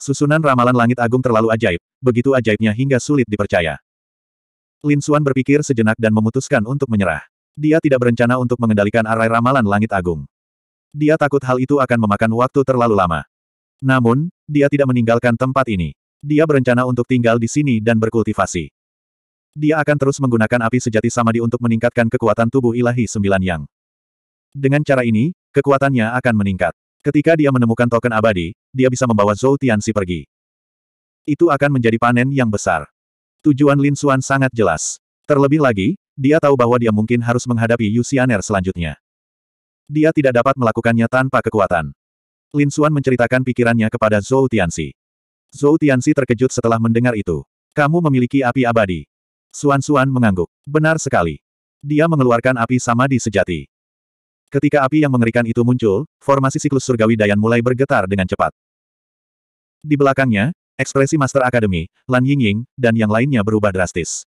Susunan ramalan langit agung terlalu ajaib, begitu ajaibnya hingga sulit dipercaya. Lin Xuan berpikir sejenak dan memutuskan untuk menyerah. Dia tidak berencana untuk mengendalikan arai ramalan langit agung. Dia takut hal itu akan memakan waktu terlalu lama. Namun, dia tidak meninggalkan tempat ini. Dia berencana untuk tinggal di sini dan berkultivasi. Dia akan terus menggunakan api sejati samadi untuk meningkatkan kekuatan tubuh ilahi sembilan yang. Dengan cara ini, kekuatannya akan meningkat. Ketika dia menemukan token abadi, dia bisa membawa Zhou Tianxi pergi. Itu akan menjadi panen yang besar. Tujuan Lin Xuan sangat jelas. Terlebih lagi, dia tahu bahwa dia mungkin harus menghadapi Yu Xianer selanjutnya. Dia tidak dapat melakukannya tanpa kekuatan. Lin Xuan menceritakan pikirannya kepada Zhou Tianxi. Zhou Tianxi terkejut setelah mendengar itu. Kamu memiliki api abadi. Xuan Xuan mengangguk. Benar sekali. Dia mengeluarkan api samadi sejati. Ketika api yang mengerikan itu muncul, formasi siklus surgawi Dayan mulai bergetar dengan cepat. Di belakangnya, ekspresi Master Academy, Lan Yingying, dan yang lainnya berubah drastis.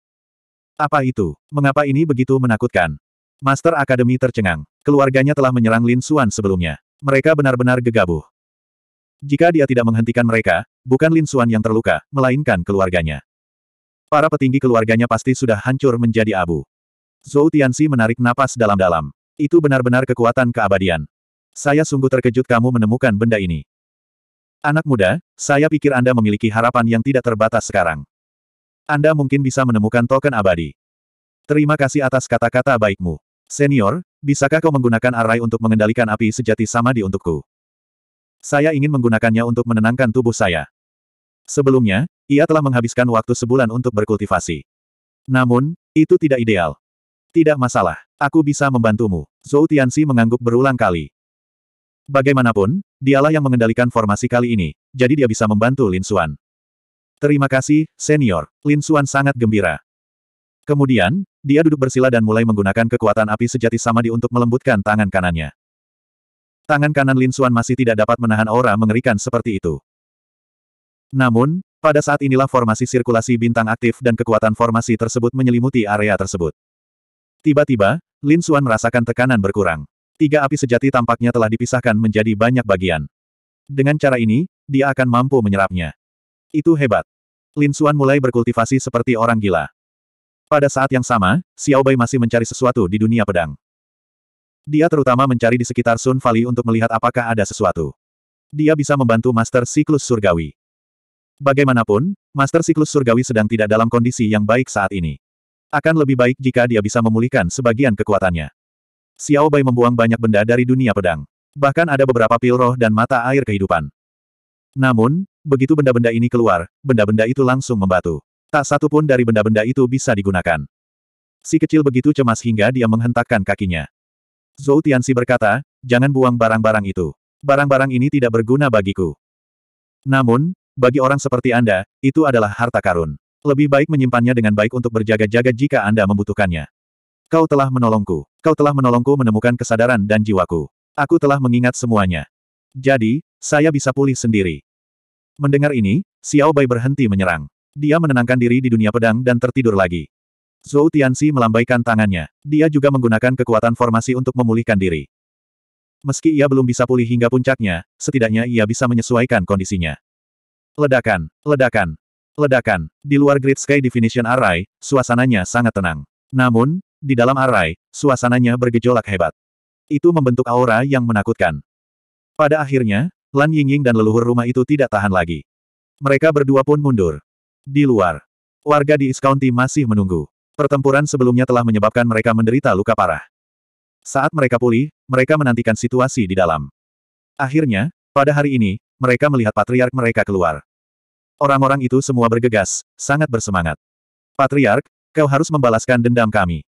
Apa itu? Mengapa ini begitu menakutkan? Master Academy tercengang. Keluarganya telah menyerang Lin Xuan sebelumnya. Mereka benar-benar gegabah. Jika dia tidak menghentikan mereka, bukan Lin Xuan yang terluka, melainkan keluarganya. Para petinggi keluarganya pasti sudah hancur menjadi abu. Zhou Tianxi menarik napas dalam-dalam. Itu benar-benar kekuatan keabadian. Saya sungguh terkejut kamu menemukan benda ini. Anak muda, saya pikir Anda memiliki harapan yang tidak terbatas sekarang. Anda mungkin bisa menemukan token abadi. Terima kasih atas kata-kata baikmu. Senior, bisakah kau menggunakan arai untuk mengendalikan api sejati di untukku? Saya ingin menggunakannya untuk menenangkan tubuh saya. Sebelumnya, ia telah menghabiskan waktu sebulan untuk berkultivasi. Namun, itu tidak ideal. Tidak masalah, aku bisa membantumu. Zhou Tianxi mengangguk berulang kali. Bagaimanapun, dialah yang mengendalikan formasi kali ini, jadi dia bisa membantu Lin Xuan. Terima kasih, senior. Lin Xuan sangat gembira. Kemudian, dia duduk bersila dan mulai menggunakan kekuatan api sejati sama di untuk melembutkan tangan kanannya. Tangan kanan Lin Xuan masih tidak dapat menahan aura mengerikan seperti itu. Namun, pada saat inilah formasi sirkulasi bintang aktif dan kekuatan formasi tersebut menyelimuti area tersebut. Tiba-tiba, Lin Xuan merasakan tekanan berkurang. Tiga api sejati tampaknya telah dipisahkan menjadi banyak bagian. Dengan cara ini, dia akan mampu menyerapnya. Itu hebat. Lin Xuan mulai berkultivasi seperti orang gila. Pada saat yang sama, Xiao Bai masih mencari sesuatu di dunia pedang. Dia terutama mencari di sekitar Sun Valley untuk melihat apakah ada sesuatu. Dia bisa membantu Master Siklus Surgawi. Bagaimanapun, Master Siklus Surgawi sedang tidak dalam kondisi yang baik saat ini. Akan lebih baik jika dia bisa memulihkan sebagian kekuatannya. Xiao Bai membuang banyak benda dari dunia pedang. Bahkan ada beberapa pil roh dan mata air kehidupan. Namun, begitu benda-benda ini keluar, benda-benda itu langsung membatu. Tak satu pun dari benda-benda itu bisa digunakan. Si kecil begitu cemas hingga dia menghentakkan kakinya. Zhou Tianxi berkata, jangan buang barang-barang itu. Barang-barang ini tidak berguna bagiku. Namun, bagi orang seperti Anda, itu adalah harta karun. Lebih baik menyimpannya dengan baik untuk berjaga-jaga jika Anda membutuhkannya. Kau telah menolongku. Kau telah menolongku menemukan kesadaran dan jiwaku. Aku telah mengingat semuanya. Jadi, saya bisa pulih sendiri. Mendengar ini, Xiao Bai berhenti menyerang. Dia menenangkan diri di dunia pedang dan tertidur lagi. Zhou Tianxi melambaikan tangannya. Dia juga menggunakan kekuatan formasi untuk memulihkan diri. Meski ia belum bisa pulih hingga puncaknya, setidaknya ia bisa menyesuaikan kondisinya. Ledakan, ledakan. Ledakan. Di luar Great Sky Definition Array, suasananya sangat tenang. Namun, di dalam array, suasananya bergejolak hebat. Itu membentuk aura yang menakutkan. Pada akhirnya, Lan Yingying dan leluhur rumah itu tidak tahan lagi. Mereka berdua pun mundur. Di luar, warga di East County masih menunggu. Pertempuran sebelumnya telah menyebabkan mereka menderita luka parah. Saat mereka pulih, mereka menantikan situasi di dalam. Akhirnya, pada hari ini, mereka melihat patriark mereka keluar. Orang-orang itu semua bergegas, sangat bersemangat. Patriark, kau harus membalaskan dendam kami.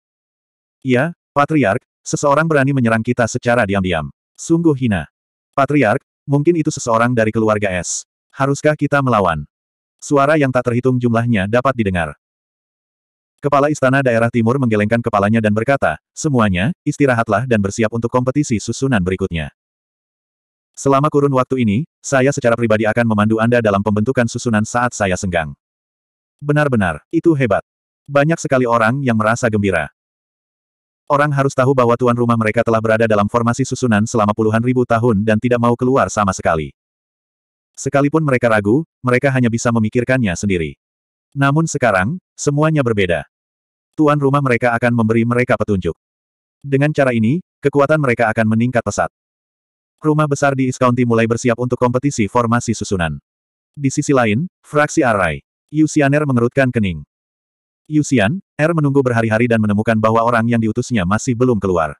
Iya, Patriark, seseorang berani menyerang kita secara diam-diam. Sungguh hina. Patriark, mungkin itu seseorang dari keluarga S. Haruskah kita melawan? Suara yang tak terhitung jumlahnya dapat didengar. Kepala Istana Daerah Timur menggelengkan kepalanya dan berkata, semuanya, istirahatlah dan bersiap untuk kompetisi susunan berikutnya. Selama kurun waktu ini, saya secara pribadi akan memandu Anda dalam pembentukan susunan saat saya senggang. Benar-benar, itu hebat. Banyak sekali orang yang merasa gembira. Orang harus tahu bahwa tuan rumah mereka telah berada dalam formasi susunan selama puluhan ribu tahun dan tidak mau keluar sama sekali. Sekalipun mereka ragu, mereka hanya bisa memikirkannya sendiri. Namun sekarang, semuanya berbeda. Tuan rumah mereka akan memberi mereka petunjuk. Dengan cara ini, kekuatan mereka akan meningkat pesat rumah besar di East County mulai bersiap untuk kompetisi formasi susunan. Di sisi lain, fraksi Arai. Yusianer mengerutkan kening. Yusian, R er menunggu berhari-hari dan menemukan bahwa orang yang diutusnya masih belum keluar.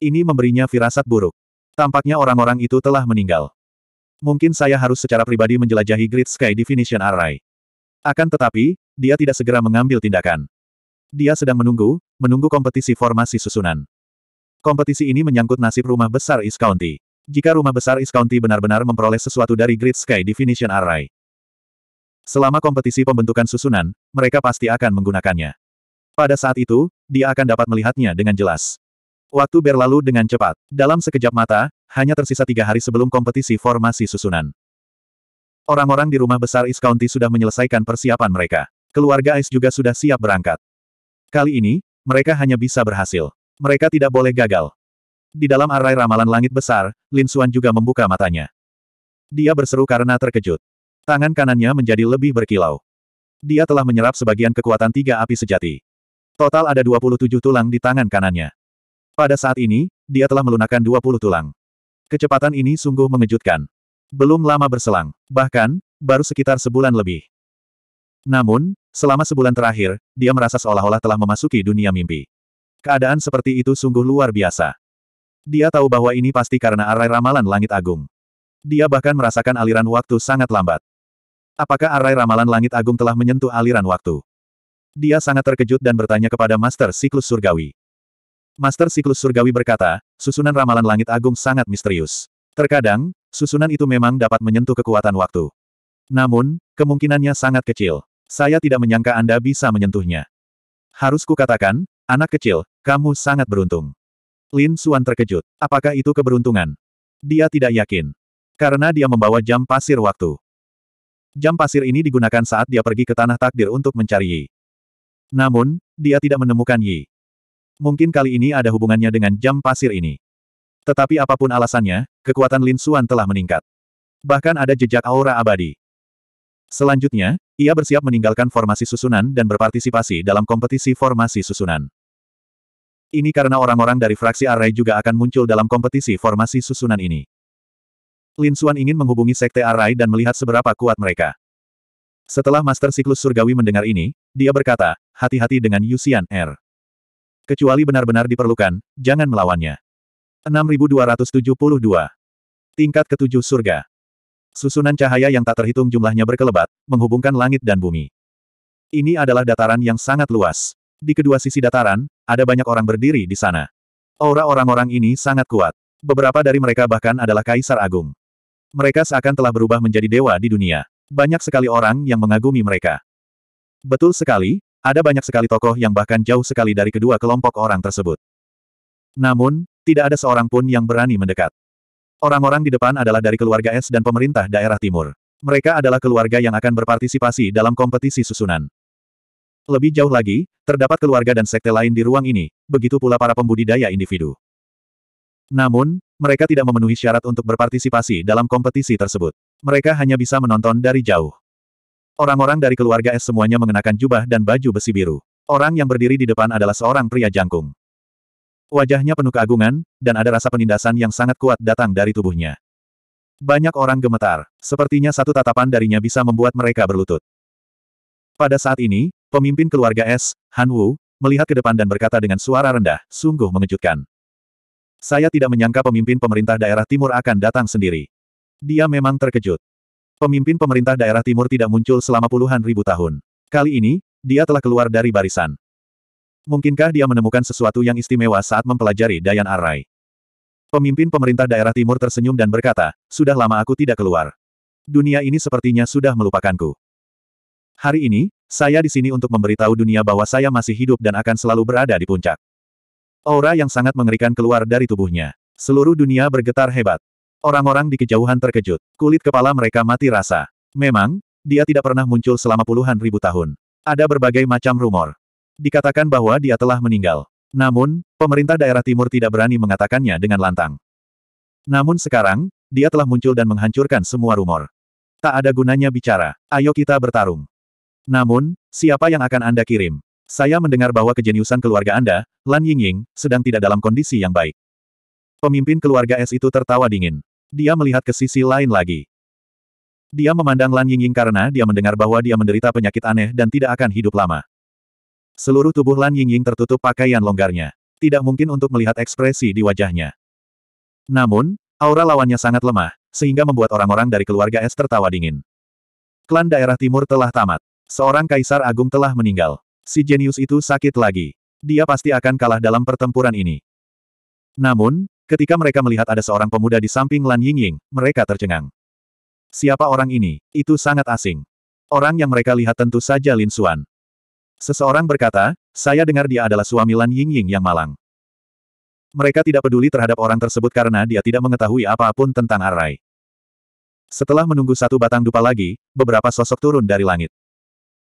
Ini memberinya firasat buruk. Tampaknya orang-orang itu telah meninggal. Mungkin saya harus secara pribadi menjelajahi Great Sky Definition Array. Akan tetapi, dia tidak segera mengambil tindakan. Dia sedang menunggu, menunggu kompetisi formasi susunan. Kompetisi ini menyangkut nasib rumah besar East County jika rumah besar East County benar-benar memperoleh sesuatu dari Great Sky Definition Array. Selama kompetisi pembentukan susunan, mereka pasti akan menggunakannya. Pada saat itu, dia akan dapat melihatnya dengan jelas. Waktu berlalu dengan cepat. Dalam sekejap mata, hanya tersisa tiga hari sebelum kompetisi formasi susunan. Orang-orang di rumah besar East County sudah menyelesaikan persiapan mereka. Keluarga Ice juga sudah siap berangkat. Kali ini, mereka hanya bisa berhasil. Mereka tidak boleh gagal. Di dalam arai ramalan langit besar, Lin Xuan juga membuka matanya. Dia berseru karena terkejut. Tangan kanannya menjadi lebih berkilau. Dia telah menyerap sebagian kekuatan tiga api sejati. Total ada 27 tulang di tangan kanannya. Pada saat ini, dia telah melunakkan 20 tulang. Kecepatan ini sungguh mengejutkan. Belum lama berselang, bahkan, baru sekitar sebulan lebih. Namun, selama sebulan terakhir, dia merasa seolah-olah telah memasuki dunia mimpi. Keadaan seperti itu sungguh luar biasa. Dia tahu bahwa ini pasti karena arai ramalan langit agung. Dia bahkan merasakan aliran waktu sangat lambat. Apakah arai ramalan langit agung telah menyentuh aliran waktu? Dia sangat terkejut dan bertanya kepada Master Siklus Surgawi. Master Siklus Surgawi berkata, susunan ramalan langit agung sangat misterius. Terkadang, susunan itu memang dapat menyentuh kekuatan waktu. Namun, kemungkinannya sangat kecil. Saya tidak menyangka Anda bisa menyentuhnya. Harus kukatakan, anak kecil, kamu sangat beruntung. Lin Suan terkejut. Apakah itu keberuntungan? Dia tidak yakin. Karena dia membawa jam pasir waktu. Jam pasir ini digunakan saat dia pergi ke Tanah Takdir untuk mencari Yi. Namun, dia tidak menemukan Yi. Mungkin kali ini ada hubungannya dengan jam pasir ini. Tetapi apapun alasannya, kekuatan Lin Suan telah meningkat. Bahkan ada jejak aura abadi. Selanjutnya, ia bersiap meninggalkan formasi susunan dan berpartisipasi dalam kompetisi formasi susunan. Ini karena orang-orang dari fraksi Arai juga akan muncul dalam kompetisi formasi susunan ini. Lin Xuan ingin menghubungi Sekte Arai dan melihat seberapa kuat mereka. Setelah Master Siklus Surgawi mendengar ini, dia berkata, hati-hati dengan Yusian R. Er. Kecuali benar-benar diperlukan, jangan melawannya. 6272. Tingkat ketujuh surga. Susunan cahaya yang tak terhitung jumlahnya berkelebat, menghubungkan langit dan bumi. Ini adalah dataran yang sangat luas. Di kedua sisi dataran, ada banyak orang berdiri di sana. Aura orang-orang ini sangat kuat. Beberapa dari mereka bahkan adalah kaisar agung. Mereka seakan telah berubah menjadi dewa di dunia. Banyak sekali orang yang mengagumi mereka. Betul sekali, ada banyak sekali tokoh yang bahkan jauh sekali dari kedua kelompok orang tersebut. Namun, tidak ada seorang pun yang berani mendekat. Orang-orang di depan adalah dari keluarga Es dan pemerintah daerah timur. Mereka adalah keluarga yang akan berpartisipasi dalam kompetisi susunan. Lebih jauh lagi, terdapat keluarga dan sekte lain di ruang ini, begitu pula para pembudidaya individu. Namun, mereka tidak memenuhi syarat untuk berpartisipasi dalam kompetisi tersebut. Mereka hanya bisa menonton dari jauh. Orang-orang dari keluarga S semuanya mengenakan jubah dan baju besi biru. Orang yang berdiri di depan adalah seorang pria jangkung. Wajahnya penuh keagungan, dan ada rasa penindasan yang sangat kuat datang dari tubuhnya. Banyak orang gemetar, sepertinya satu tatapan darinya bisa membuat mereka berlutut. Pada saat ini, Pemimpin keluarga S, Han Wu, melihat ke depan dan berkata dengan suara rendah, sungguh mengejutkan. Saya tidak menyangka pemimpin pemerintah daerah timur akan datang sendiri. Dia memang terkejut. Pemimpin pemerintah daerah timur tidak muncul selama puluhan ribu tahun. Kali ini, dia telah keluar dari barisan. Mungkinkah dia menemukan sesuatu yang istimewa saat mempelajari Dayan Arai? Pemimpin pemerintah daerah timur tersenyum dan berkata, sudah lama aku tidak keluar. Dunia ini sepertinya sudah melupakanku. Hari ini, saya di sini untuk memberitahu dunia bahwa saya masih hidup dan akan selalu berada di puncak. Aura yang sangat mengerikan keluar dari tubuhnya. Seluruh dunia bergetar hebat. Orang-orang di kejauhan terkejut. Kulit kepala mereka mati rasa. Memang, dia tidak pernah muncul selama puluhan ribu tahun. Ada berbagai macam rumor. Dikatakan bahwa dia telah meninggal. Namun, pemerintah daerah timur tidak berani mengatakannya dengan lantang. Namun sekarang, dia telah muncul dan menghancurkan semua rumor. Tak ada gunanya bicara. Ayo kita bertarung. Namun, siapa yang akan Anda kirim? Saya mendengar bahwa kejeniusan keluarga Anda, Lan Yingying, sedang tidak dalam kondisi yang baik. Pemimpin keluarga S itu tertawa dingin. Dia melihat ke sisi lain lagi. Dia memandang Lan Yingying karena dia mendengar bahwa dia menderita penyakit aneh dan tidak akan hidup lama. Seluruh tubuh Lan Yingying tertutup pakaian longgarnya. Tidak mungkin untuk melihat ekspresi di wajahnya. Namun, aura lawannya sangat lemah, sehingga membuat orang-orang dari keluarga S tertawa dingin. Klan daerah timur telah tamat. Seorang kaisar agung telah meninggal. Si jenius itu sakit lagi. Dia pasti akan kalah dalam pertempuran ini. Namun, ketika mereka melihat ada seorang pemuda di samping Lan Yingying, mereka tercengang. Siapa orang ini? Itu sangat asing. Orang yang mereka lihat tentu saja Lin Xuan. Seseorang berkata, saya dengar dia adalah suami Lan Yingying yang malang. Mereka tidak peduli terhadap orang tersebut karena dia tidak mengetahui apapun tentang Arai. Setelah menunggu satu batang dupa lagi, beberapa sosok turun dari langit.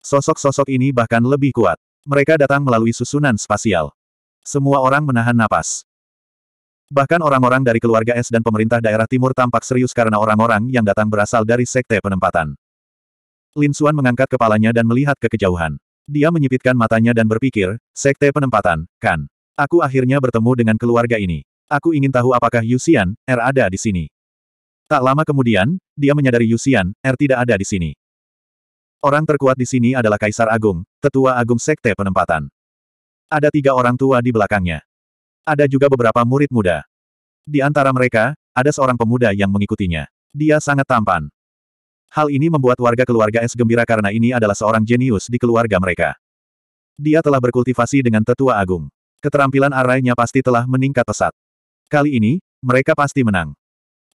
Sosok-sosok ini bahkan lebih kuat. Mereka datang melalui susunan spasial. Semua orang menahan napas. Bahkan orang-orang dari keluarga S dan pemerintah daerah timur tampak serius karena orang-orang yang datang berasal dari sekte penempatan. Lin Xuan mengangkat kepalanya dan melihat ke kejauhan. Dia menyipitkan matanya dan berpikir, sekte penempatan, kan? Aku akhirnya bertemu dengan keluarga ini. Aku ingin tahu apakah Yusian, R ada di sini. Tak lama kemudian, dia menyadari Yusian, R tidak ada di sini. Orang terkuat di sini adalah Kaisar Agung, Tetua Agung Sekte Penempatan. Ada tiga orang tua di belakangnya. Ada juga beberapa murid muda. Di antara mereka, ada seorang pemuda yang mengikutinya. Dia sangat tampan. Hal ini membuat warga keluarga S gembira karena ini adalah seorang jenius di keluarga mereka. Dia telah berkultivasi dengan tetua agung. Keterampilan arainya pasti telah meningkat pesat. Kali ini, mereka pasti menang.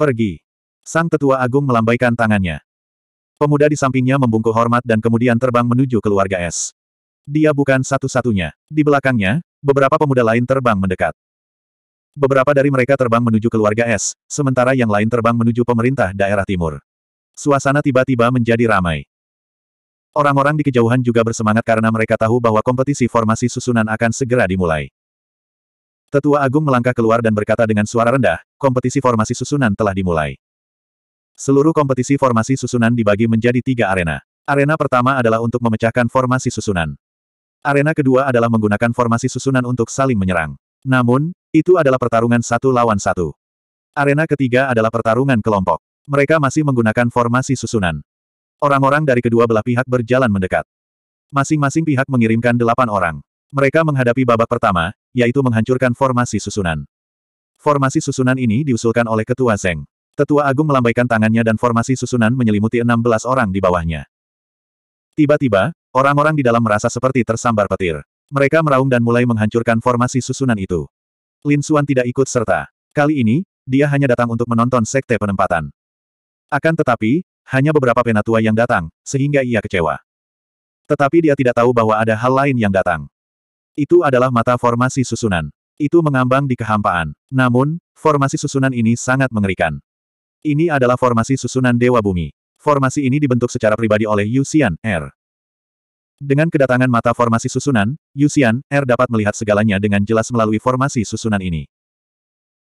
Pergi. Sang tetua agung melambaikan tangannya. Pemuda di sampingnya membungkuk hormat dan kemudian terbang menuju keluarga es. Dia bukan satu-satunya. Di belakangnya, beberapa pemuda lain terbang mendekat. Beberapa dari mereka terbang menuju keluarga es, sementara yang lain terbang menuju pemerintah daerah timur. Suasana tiba-tiba menjadi ramai. Orang-orang di kejauhan juga bersemangat karena mereka tahu bahwa kompetisi formasi susunan akan segera dimulai. Tetua Agung melangkah keluar dan berkata dengan suara rendah, kompetisi formasi susunan telah dimulai. Seluruh kompetisi formasi susunan dibagi menjadi tiga arena. Arena pertama adalah untuk memecahkan formasi susunan. Arena kedua adalah menggunakan formasi susunan untuk saling menyerang. Namun, itu adalah pertarungan satu lawan satu. Arena ketiga adalah pertarungan kelompok. Mereka masih menggunakan formasi susunan. Orang-orang dari kedua belah pihak berjalan mendekat. Masing-masing pihak mengirimkan delapan orang. Mereka menghadapi babak pertama, yaitu menghancurkan formasi susunan. Formasi susunan ini diusulkan oleh Ketua Zeng. Tetua Agung melambaikan tangannya dan formasi susunan menyelimuti 16 orang di bawahnya. Tiba-tiba, orang-orang di dalam merasa seperti tersambar petir. Mereka meraung dan mulai menghancurkan formasi susunan itu. Lin Suan tidak ikut serta. Kali ini, dia hanya datang untuk menonton sekte penempatan. Akan tetapi, hanya beberapa penatua yang datang, sehingga ia kecewa. Tetapi dia tidak tahu bahwa ada hal lain yang datang. Itu adalah mata formasi susunan. Itu mengambang di kehampaan. Namun, formasi susunan ini sangat mengerikan. Ini adalah formasi susunan Dewa Bumi. Formasi ini dibentuk secara pribadi oleh Yusian, R. Dengan kedatangan mata formasi susunan, Yusian, R dapat melihat segalanya dengan jelas melalui formasi susunan ini.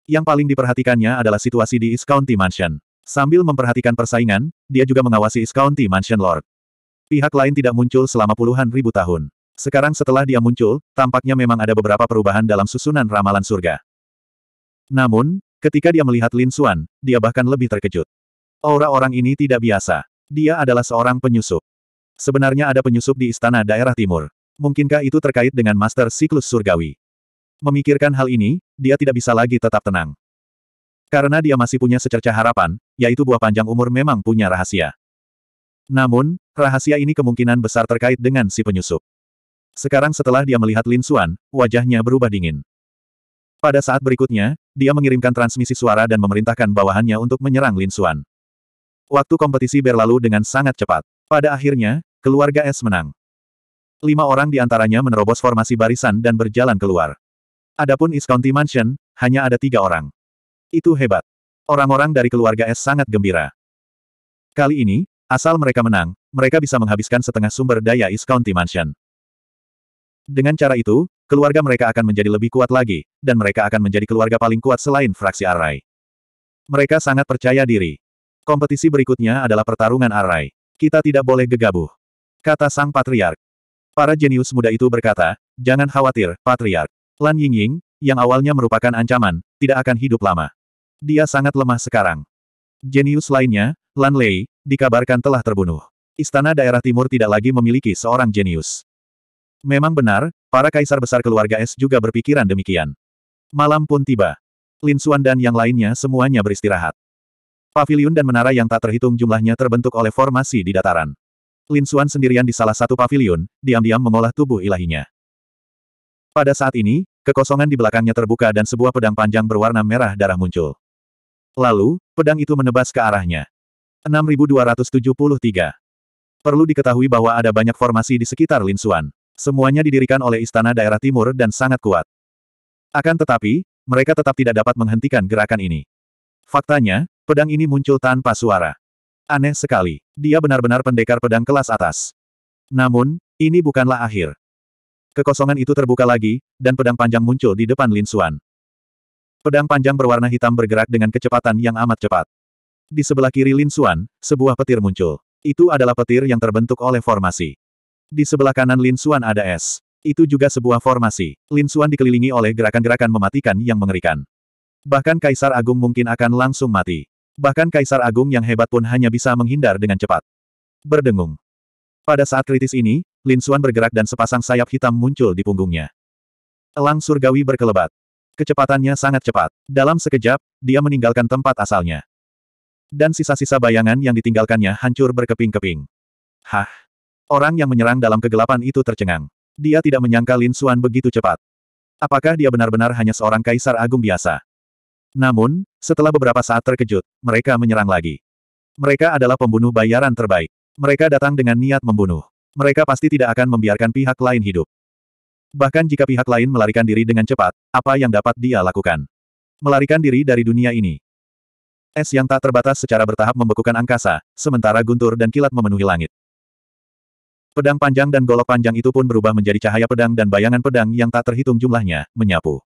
Yang paling diperhatikannya adalah situasi di East County Mansion. Sambil memperhatikan persaingan, dia juga mengawasi East County Mansion Lord. Pihak lain tidak muncul selama puluhan ribu tahun. Sekarang setelah dia muncul, tampaknya memang ada beberapa perubahan dalam susunan ramalan surga. Namun, Ketika dia melihat Lin Xuan, dia bahkan lebih terkejut. Aura orang ini tidak biasa. Dia adalah seorang penyusup. Sebenarnya ada penyusup di istana daerah timur. Mungkinkah itu terkait dengan master siklus surgawi? Memikirkan hal ini, dia tidak bisa lagi tetap tenang. Karena dia masih punya secerca harapan, yaitu buah panjang umur memang punya rahasia. Namun, rahasia ini kemungkinan besar terkait dengan si penyusup. Sekarang setelah dia melihat Lin Xuan, wajahnya berubah dingin. Pada saat berikutnya, dia mengirimkan transmisi suara dan memerintahkan bawahannya untuk menyerang Lin Xuan. Waktu kompetisi berlalu dengan sangat cepat. Pada akhirnya, keluarga S menang. Lima orang di antaranya menerobos formasi barisan dan berjalan keluar. Adapun East County Mansion, hanya ada tiga orang. Itu hebat. Orang-orang dari keluarga S sangat gembira. Kali ini, asal mereka menang, mereka bisa menghabiskan setengah sumber daya East County Mansion. Dengan cara itu, keluarga mereka akan menjadi lebih kuat lagi, dan mereka akan menjadi keluarga paling kuat selain fraksi Arai. Mereka sangat percaya diri. Kompetisi berikutnya adalah pertarungan Arai. Kita tidak boleh gegabah. Kata sang patriark. Para jenius muda itu berkata, jangan khawatir, patriark. Lan Yingying, yang awalnya merupakan ancaman, tidak akan hidup lama. Dia sangat lemah sekarang. Jenius lainnya, Lan Lei, dikabarkan telah terbunuh. Istana daerah timur tidak lagi memiliki seorang jenius. Memang benar, Para kaisar besar keluarga es juga berpikiran demikian. Malam pun tiba. Lin Xuan dan yang lainnya semuanya beristirahat. Paviliun dan menara yang tak terhitung jumlahnya terbentuk oleh formasi di dataran. Lin Xuan sendirian di salah satu pavilion diam-diam mengolah tubuh ilahinya. Pada saat ini, kekosongan di belakangnya terbuka dan sebuah pedang panjang berwarna merah darah muncul. Lalu, pedang itu menebas ke arahnya. 6273. Perlu diketahui bahwa ada banyak formasi di sekitar Lin Xuan. Semuanya didirikan oleh istana daerah timur dan sangat kuat. Akan tetapi, mereka tetap tidak dapat menghentikan gerakan ini. Faktanya, pedang ini muncul tanpa suara. Aneh sekali, dia benar-benar pendekar pedang kelas atas. Namun, ini bukanlah akhir. Kekosongan itu terbuka lagi, dan pedang panjang muncul di depan Lin Xuan. Pedang panjang berwarna hitam bergerak dengan kecepatan yang amat cepat. Di sebelah kiri Lin Xuan, sebuah petir muncul. Itu adalah petir yang terbentuk oleh formasi. Di sebelah kanan Lin Xuan ada es. Itu juga sebuah formasi. Lin Xuan dikelilingi oleh gerakan-gerakan mematikan yang mengerikan. Bahkan Kaisar Agung mungkin akan langsung mati. Bahkan Kaisar Agung yang hebat pun hanya bisa menghindar dengan cepat. Berdengung. Pada saat kritis ini, Lin Xuan bergerak dan sepasang sayap hitam muncul di punggungnya. Elang surgawi berkelebat. Kecepatannya sangat cepat. Dalam sekejap, dia meninggalkan tempat asalnya. Dan sisa-sisa bayangan yang ditinggalkannya hancur berkeping-keping. Hah? Orang yang menyerang dalam kegelapan itu tercengang. Dia tidak menyangka Lin Xuan begitu cepat. Apakah dia benar-benar hanya seorang kaisar agung biasa? Namun, setelah beberapa saat terkejut, mereka menyerang lagi. Mereka adalah pembunuh bayaran terbaik. Mereka datang dengan niat membunuh. Mereka pasti tidak akan membiarkan pihak lain hidup. Bahkan jika pihak lain melarikan diri dengan cepat, apa yang dapat dia lakukan? Melarikan diri dari dunia ini. Es yang tak terbatas secara bertahap membekukan angkasa, sementara guntur dan kilat memenuhi langit. Pedang panjang dan golok panjang itu pun berubah menjadi cahaya pedang dan bayangan pedang yang tak terhitung jumlahnya, menyapu.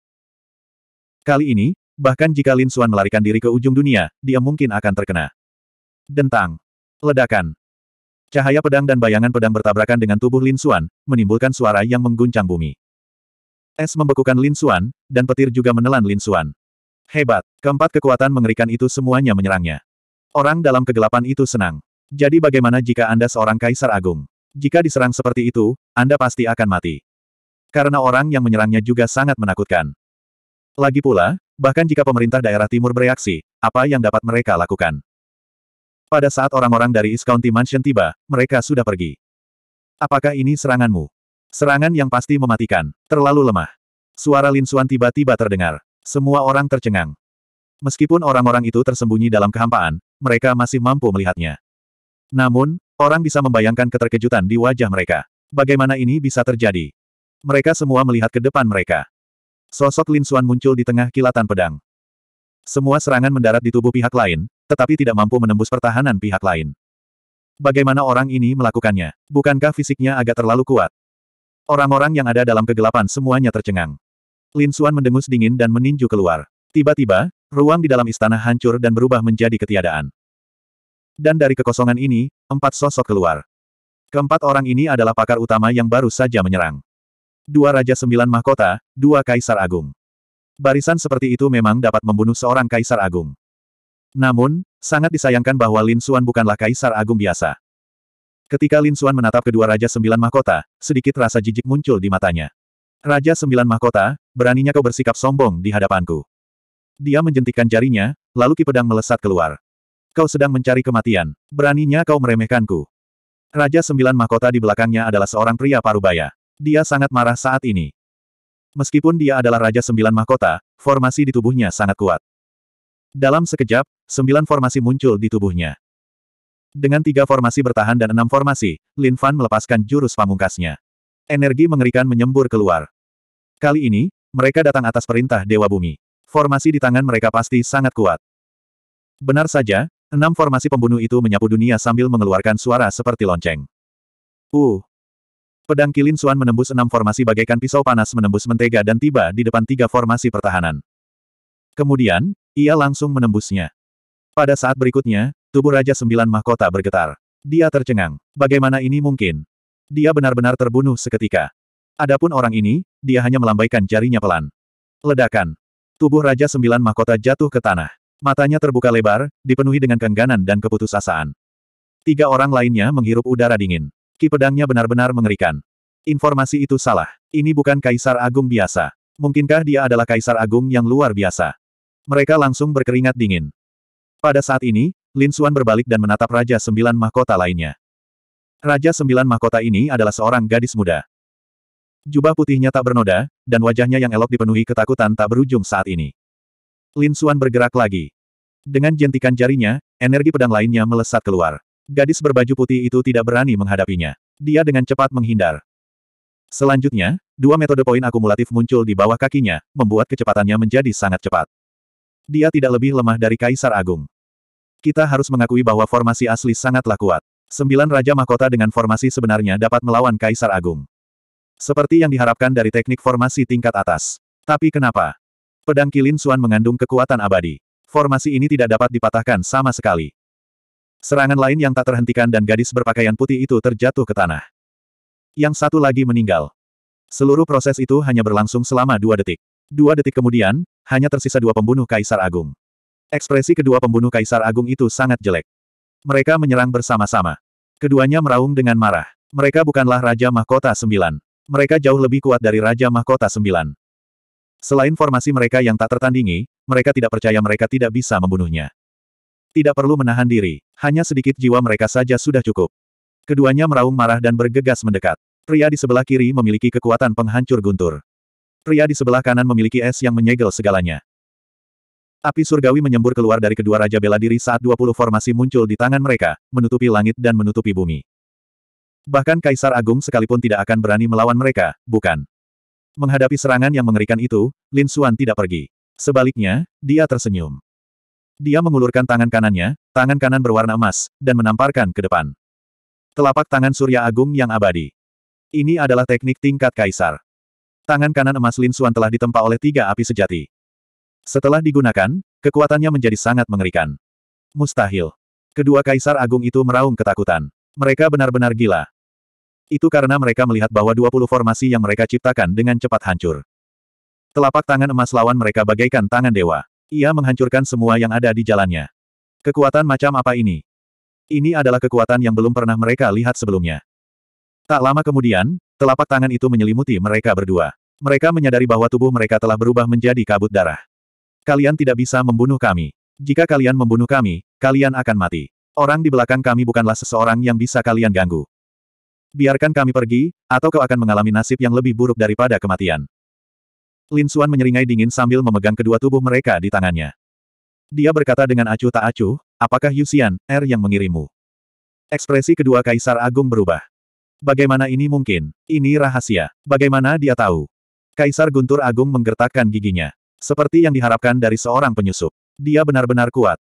Kali ini, bahkan jika Lin Xuan melarikan diri ke ujung dunia, dia mungkin akan terkena. Dentang. Ledakan. Cahaya pedang dan bayangan pedang bertabrakan dengan tubuh Lin Xuan, menimbulkan suara yang mengguncang bumi. Es membekukan Lin Xuan, dan petir juga menelan Lin Xuan. Hebat, keempat kekuatan mengerikan itu semuanya menyerangnya. Orang dalam kegelapan itu senang. Jadi bagaimana jika Anda seorang kaisar agung? Jika diserang seperti itu, Anda pasti akan mati. Karena orang yang menyerangnya juga sangat menakutkan. Lagi pula, bahkan jika pemerintah daerah timur bereaksi, apa yang dapat mereka lakukan? Pada saat orang-orang dari East County Mansion tiba, mereka sudah pergi. Apakah ini seranganmu? Serangan yang pasti mematikan, terlalu lemah. Suara Lin Suan tiba-tiba terdengar. Semua orang tercengang. Meskipun orang-orang itu tersembunyi dalam kehampaan, mereka masih mampu melihatnya. Namun, Orang bisa membayangkan keterkejutan di wajah mereka. Bagaimana ini bisa terjadi? Mereka semua melihat ke depan mereka. Sosok Lin Suan muncul di tengah kilatan pedang. Semua serangan mendarat di tubuh pihak lain, tetapi tidak mampu menembus pertahanan pihak lain. Bagaimana orang ini melakukannya? Bukankah fisiknya agak terlalu kuat? Orang-orang yang ada dalam kegelapan semuanya tercengang. Lin Suan mendengus dingin dan meninju keluar. Tiba-tiba, ruang di dalam istana hancur dan berubah menjadi ketiadaan. Dan dari kekosongan ini, empat sosok keluar. Keempat orang ini adalah pakar utama yang baru saja menyerang. Dua Raja Sembilan Mahkota, dua Kaisar Agung. Barisan seperti itu memang dapat membunuh seorang Kaisar Agung. Namun, sangat disayangkan bahwa Lin Xuan bukanlah Kaisar Agung biasa. Ketika Lin Xuan menatap kedua Raja Sembilan Mahkota, sedikit rasa jijik muncul di matanya. Raja Sembilan Mahkota, beraninya kau bersikap sombong di hadapanku. Dia menjentikkan jarinya, lalu ki melesat keluar. Kau sedang mencari kematian. Beraninya kau meremehkanku. Raja Sembilan Mahkota di belakangnya adalah seorang pria parubaya. Dia sangat marah saat ini. Meskipun dia adalah Raja Sembilan Mahkota, formasi di tubuhnya sangat kuat. Dalam sekejap, sembilan formasi muncul di tubuhnya. Dengan tiga formasi bertahan dan enam formasi, Lin Fan melepaskan jurus pamungkasnya. Energi mengerikan menyembur keluar. Kali ini, mereka datang atas perintah Dewa Bumi. Formasi di tangan mereka pasti sangat kuat. Benar saja, Enam formasi pembunuh itu menyapu dunia sambil mengeluarkan suara seperti lonceng. Uh! Pedang kilin Suan menembus enam formasi bagaikan pisau panas menembus mentega dan tiba di depan tiga formasi pertahanan. Kemudian, ia langsung menembusnya. Pada saat berikutnya, tubuh Raja Sembilan Mahkota bergetar. Dia tercengang. Bagaimana ini mungkin? Dia benar-benar terbunuh seketika. Adapun orang ini, dia hanya melambaikan jarinya pelan. Ledakan. Tubuh Raja Sembilan Mahkota jatuh ke tanah. Matanya terbuka lebar, dipenuhi dengan kengganan dan keputusasaan. Tiga orang lainnya menghirup udara dingin. Ki pedangnya benar-benar mengerikan. Informasi itu salah. Ini bukan Kaisar Agung biasa. Mungkinkah dia adalah Kaisar Agung yang luar biasa? Mereka langsung berkeringat dingin. Pada saat ini, Lin Suan berbalik dan menatap Raja Sembilan Mahkota lainnya. Raja Sembilan Mahkota ini adalah seorang gadis muda. Jubah putihnya tak bernoda, dan wajahnya yang elok dipenuhi ketakutan tak berujung saat ini. Lin Suan bergerak lagi. Dengan jentikan jarinya, energi pedang lainnya melesat keluar. Gadis berbaju putih itu tidak berani menghadapinya. Dia dengan cepat menghindar. Selanjutnya, dua metode poin akumulatif muncul di bawah kakinya, membuat kecepatannya menjadi sangat cepat. Dia tidak lebih lemah dari Kaisar Agung. Kita harus mengakui bahwa formasi asli sangatlah kuat. Sembilan Raja Mahkota dengan formasi sebenarnya dapat melawan Kaisar Agung. Seperti yang diharapkan dari teknik formasi tingkat atas. Tapi kenapa? Pedang Kilin Suan mengandung kekuatan abadi. Formasi ini tidak dapat dipatahkan sama sekali. Serangan lain yang tak terhentikan dan gadis berpakaian putih itu terjatuh ke tanah. Yang satu lagi meninggal. Seluruh proses itu hanya berlangsung selama dua detik. Dua detik kemudian, hanya tersisa dua pembunuh Kaisar Agung. Ekspresi kedua pembunuh Kaisar Agung itu sangat jelek. Mereka menyerang bersama-sama. Keduanya meraung dengan marah. Mereka bukanlah Raja Mahkota Sembilan. Mereka jauh lebih kuat dari Raja Mahkota Sembilan. Selain formasi mereka yang tak tertandingi, mereka tidak percaya mereka tidak bisa membunuhnya. Tidak perlu menahan diri, hanya sedikit jiwa mereka saja sudah cukup. Keduanya meraung marah dan bergegas mendekat. Pria di sebelah kiri memiliki kekuatan penghancur guntur. Pria di sebelah kanan memiliki es yang menyegel segalanya. Api surgawi menyembur keluar dari kedua raja bela diri saat 20 formasi muncul di tangan mereka, menutupi langit dan menutupi bumi. Bahkan Kaisar Agung sekalipun tidak akan berani melawan mereka, bukan? Menghadapi serangan yang mengerikan itu, Lin Xuan tidak pergi. Sebaliknya, dia tersenyum. Dia mengulurkan tangan kanannya, tangan kanan berwarna emas, dan menamparkan ke depan. Telapak tangan Surya Agung yang abadi. Ini adalah teknik tingkat kaisar. Tangan kanan emas Lin Xuan telah ditempa oleh tiga api sejati. Setelah digunakan, kekuatannya menjadi sangat mengerikan. Mustahil. Kedua kaisar agung itu meraung ketakutan. Mereka benar-benar gila. Itu karena mereka melihat bahwa 20 formasi yang mereka ciptakan dengan cepat hancur. Telapak tangan emas lawan mereka bagaikan tangan dewa. Ia menghancurkan semua yang ada di jalannya. Kekuatan macam apa ini? Ini adalah kekuatan yang belum pernah mereka lihat sebelumnya. Tak lama kemudian, telapak tangan itu menyelimuti mereka berdua. Mereka menyadari bahwa tubuh mereka telah berubah menjadi kabut darah. Kalian tidak bisa membunuh kami. Jika kalian membunuh kami, kalian akan mati. Orang di belakang kami bukanlah seseorang yang bisa kalian ganggu. Biarkan kami pergi, atau kau akan mengalami nasib yang lebih buruk daripada kematian. Lin Xuan menyeringai dingin sambil memegang kedua tubuh mereka di tangannya. Dia berkata dengan acuh tak acuh, apakah Yusian, R er, yang mengirimu? Ekspresi kedua Kaisar Agung berubah. Bagaimana ini mungkin? Ini rahasia. Bagaimana dia tahu? Kaisar Guntur Agung menggertakkan giginya. Seperti yang diharapkan dari seorang penyusup. Dia benar-benar kuat.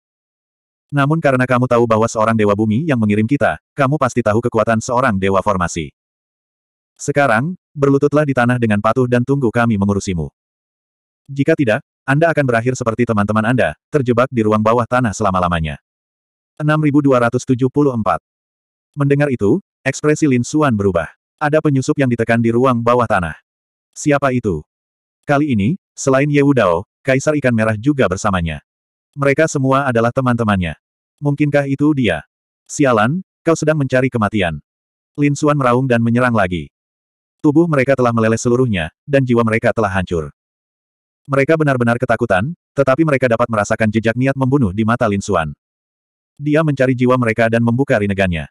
Namun karena kamu tahu bahwa seorang dewa bumi yang mengirim kita, kamu pasti tahu kekuatan seorang dewa formasi. Sekarang, berlututlah di tanah dengan patuh dan tunggu kami mengurusimu. Jika tidak, Anda akan berakhir seperti teman-teman Anda, terjebak di ruang bawah tanah selama-lamanya. 6274 Mendengar itu, ekspresi Lin Suan berubah. Ada penyusup yang ditekan di ruang bawah tanah. Siapa itu? Kali ini, selain Ye Wudao, Kaisar Ikan Merah juga bersamanya. Mereka semua adalah teman-temannya. Mungkinkah itu dia? Sialan, kau sedang mencari kematian. Lin Suan meraung dan menyerang lagi. Tubuh mereka telah meleleh seluruhnya, dan jiwa mereka telah hancur. Mereka benar-benar ketakutan, tetapi mereka dapat merasakan jejak niat membunuh di mata Lin Suan. Dia mencari jiwa mereka dan membuka rinegannya.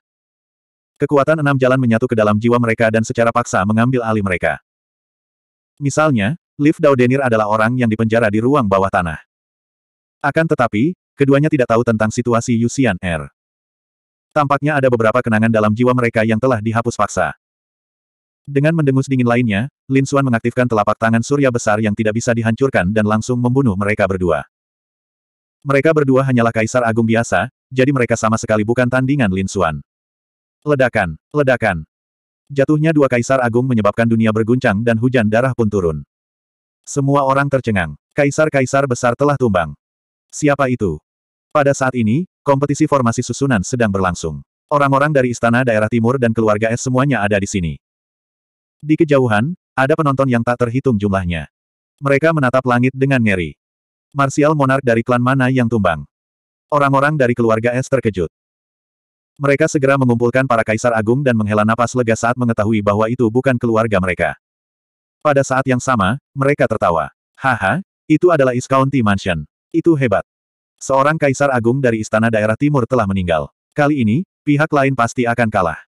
Kekuatan enam jalan menyatu ke dalam jiwa mereka dan secara paksa mengambil alih mereka. Misalnya, Liv Daudenir adalah orang yang dipenjara di ruang bawah tanah. Akan tetapi, keduanya tidak tahu tentang situasi Yusian Er. Tampaknya ada beberapa kenangan dalam jiwa mereka yang telah dihapus paksa. Dengan mendengus dingin lainnya, Lin Xuan mengaktifkan telapak tangan surya besar yang tidak bisa dihancurkan dan langsung membunuh mereka berdua. Mereka berdua hanyalah kaisar agung biasa, jadi mereka sama sekali bukan tandingan Lin Xuan. Ledakan, ledakan. Jatuhnya dua kaisar agung menyebabkan dunia berguncang dan hujan darah pun turun. Semua orang tercengang. Kaisar-kaisar besar telah tumbang. Siapa itu? Pada saat ini, kompetisi formasi susunan sedang berlangsung. Orang-orang dari istana daerah timur dan keluarga S semuanya ada di sini. Di kejauhan, ada penonton yang tak terhitung jumlahnya. Mereka menatap langit dengan ngeri. Martial monark dari klan mana yang tumbang? Orang-orang dari keluarga S terkejut. Mereka segera mengumpulkan para kaisar agung dan menghela napas lega saat mengetahui bahwa itu bukan keluarga mereka. Pada saat yang sama, mereka tertawa. Haha, itu adalah Iskaunti Mansion. Itu hebat. Seorang kaisar agung dari istana daerah timur telah meninggal. Kali ini, pihak lain pasti akan kalah.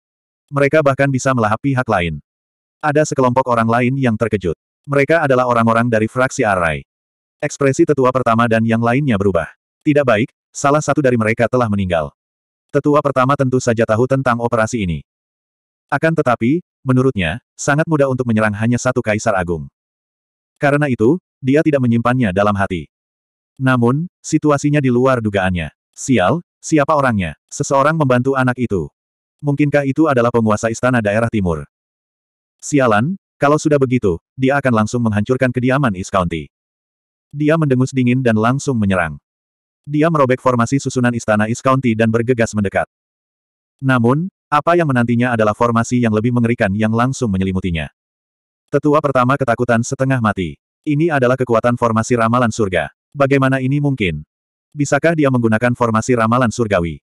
Mereka bahkan bisa melahap pihak lain. Ada sekelompok orang lain yang terkejut. Mereka adalah orang-orang dari fraksi Arai. Ekspresi tetua pertama dan yang lainnya berubah. Tidak baik, salah satu dari mereka telah meninggal. Tetua pertama tentu saja tahu tentang operasi ini. Akan tetapi, menurutnya, sangat mudah untuk menyerang hanya satu kaisar agung. Karena itu, dia tidak menyimpannya dalam hati. Namun, situasinya di luar dugaannya. Sial, siapa orangnya? Seseorang membantu anak itu. Mungkinkah itu adalah penguasa istana daerah timur? Sialan, kalau sudah begitu, dia akan langsung menghancurkan kediaman East County. Dia mendengus dingin dan langsung menyerang. Dia merobek formasi susunan istana East County dan bergegas mendekat. Namun, apa yang menantinya adalah formasi yang lebih mengerikan yang langsung menyelimutinya. Tetua pertama ketakutan setengah mati. Ini adalah kekuatan formasi ramalan surga. Bagaimana ini mungkin? Bisakah dia menggunakan formasi ramalan surgawi?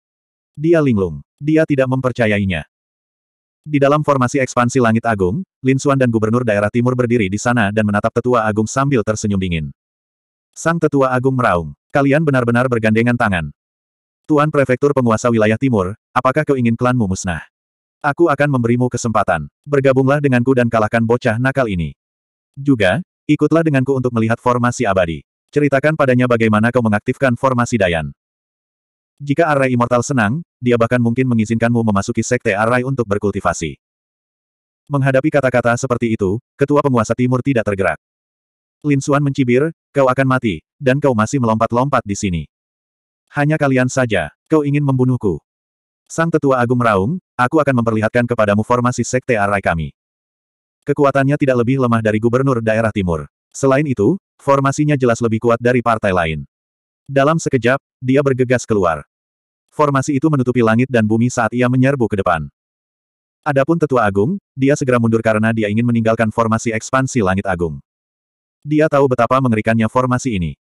Dia linglung. Dia tidak mempercayainya. Di dalam formasi ekspansi langit agung, Lin Xuan dan gubernur daerah timur berdiri di sana dan menatap tetua agung sambil tersenyum dingin. Sang tetua agung meraung. Kalian benar-benar bergandengan tangan. Tuan Prefektur Penguasa Wilayah Timur, apakah kau ingin klanmu musnah? Aku akan memberimu kesempatan. Bergabunglah denganku dan kalahkan bocah nakal ini. Juga, ikutlah denganku untuk melihat formasi abadi. Ceritakan padanya bagaimana kau mengaktifkan formasi Dayan. Jika Arai Immortal senang, dia bahkan mungkin mengizinkanmu memasuki sekte Arai untuk berkultivasi. Menghadapi kata-kata seperti itu, ketua penguasa timur tidak tergerak. Lin Suan mencibir, kau akan mati, dan kau masih melompat-lompat di sini. Hanya kalian saja, kau ingin membunuhku. Sang tetua agung meraung, aku akan memperlihatkan kepadamu formasi sekte arai kami. Kekuatannya tidak lebih lemah dari gubernur daerah timur. Selain itu, Formasinya jelas lebih kuat dari partai lain. Dalam sekejap, dia bergegas keluar. Formasi itu menutupi langit dan bumi saat ia menyerbu ke depan. Adapun tetua agung, dia segera mundur karena dia ingin meninggalkan formasi ekspansi langit agung. Dia tahu betapa mengerikannya formasi ini.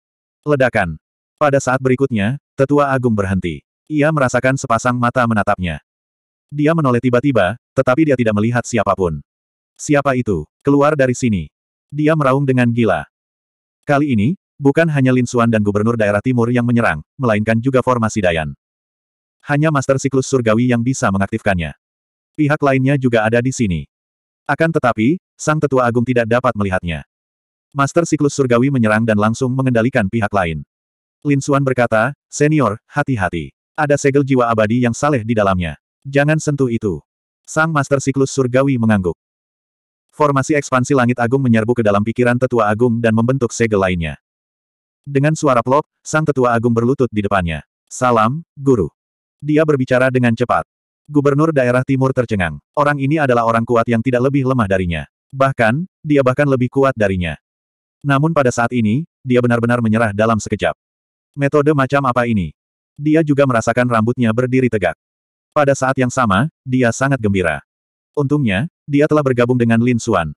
Ledakan. Pada saat berikutnya, tetua agung berhenti. Ia merasakan sepasang mata menatapnya. Dia menoleh tiba-tiba, tetapi dia tidak melihat siapapun. Siapa itu? Keluar dari sini. Dia meraung dengan gila. Kali ini, bukan hanya Lin Suan dan gubernur daerah timur yang menyerang, melainkan juga formasi Dayan. Hanya Master Siklus Surgawi yang bisa mengaktifkannya. Pihak lainnya juga ada di sini. Akan tetapi, Sang Tetua Agung tidak dapat melihatnya. Master Siklus Surgawi menyerang dan langsung mengendalikan pihak lain. Lin Suan berkata, Senior, hati-hati. Ada segel jiwa abadi yang saleh di dalamnya. Jangan sentuh itu. Sang Master Siklus Surgawi mengangguk. Formasi ekspansi langit agung menyerbu ke dalam pikiran tetua agung dan membentuk segel lainnya. Dengan suara plop, sang tetua agung berlutut di depannya. Salam, guru. Dia berbicara dengan cepat. Gubernur daerah timur tercengang. Orang ini adalah orang kuat yang tidak lebih lemah darinya. Bahkan, dia bahkan lebih kuat darinya. Namun pada saat ini, dia benar-benar menyerah dalam sekejap. Metode macam apa ini? Dia juga merasakan rambutnya berdiri tegak. Pada saat yang sama, dia sangat gembira. Untungnya, dia telah bergabung dengan Lin Xuan.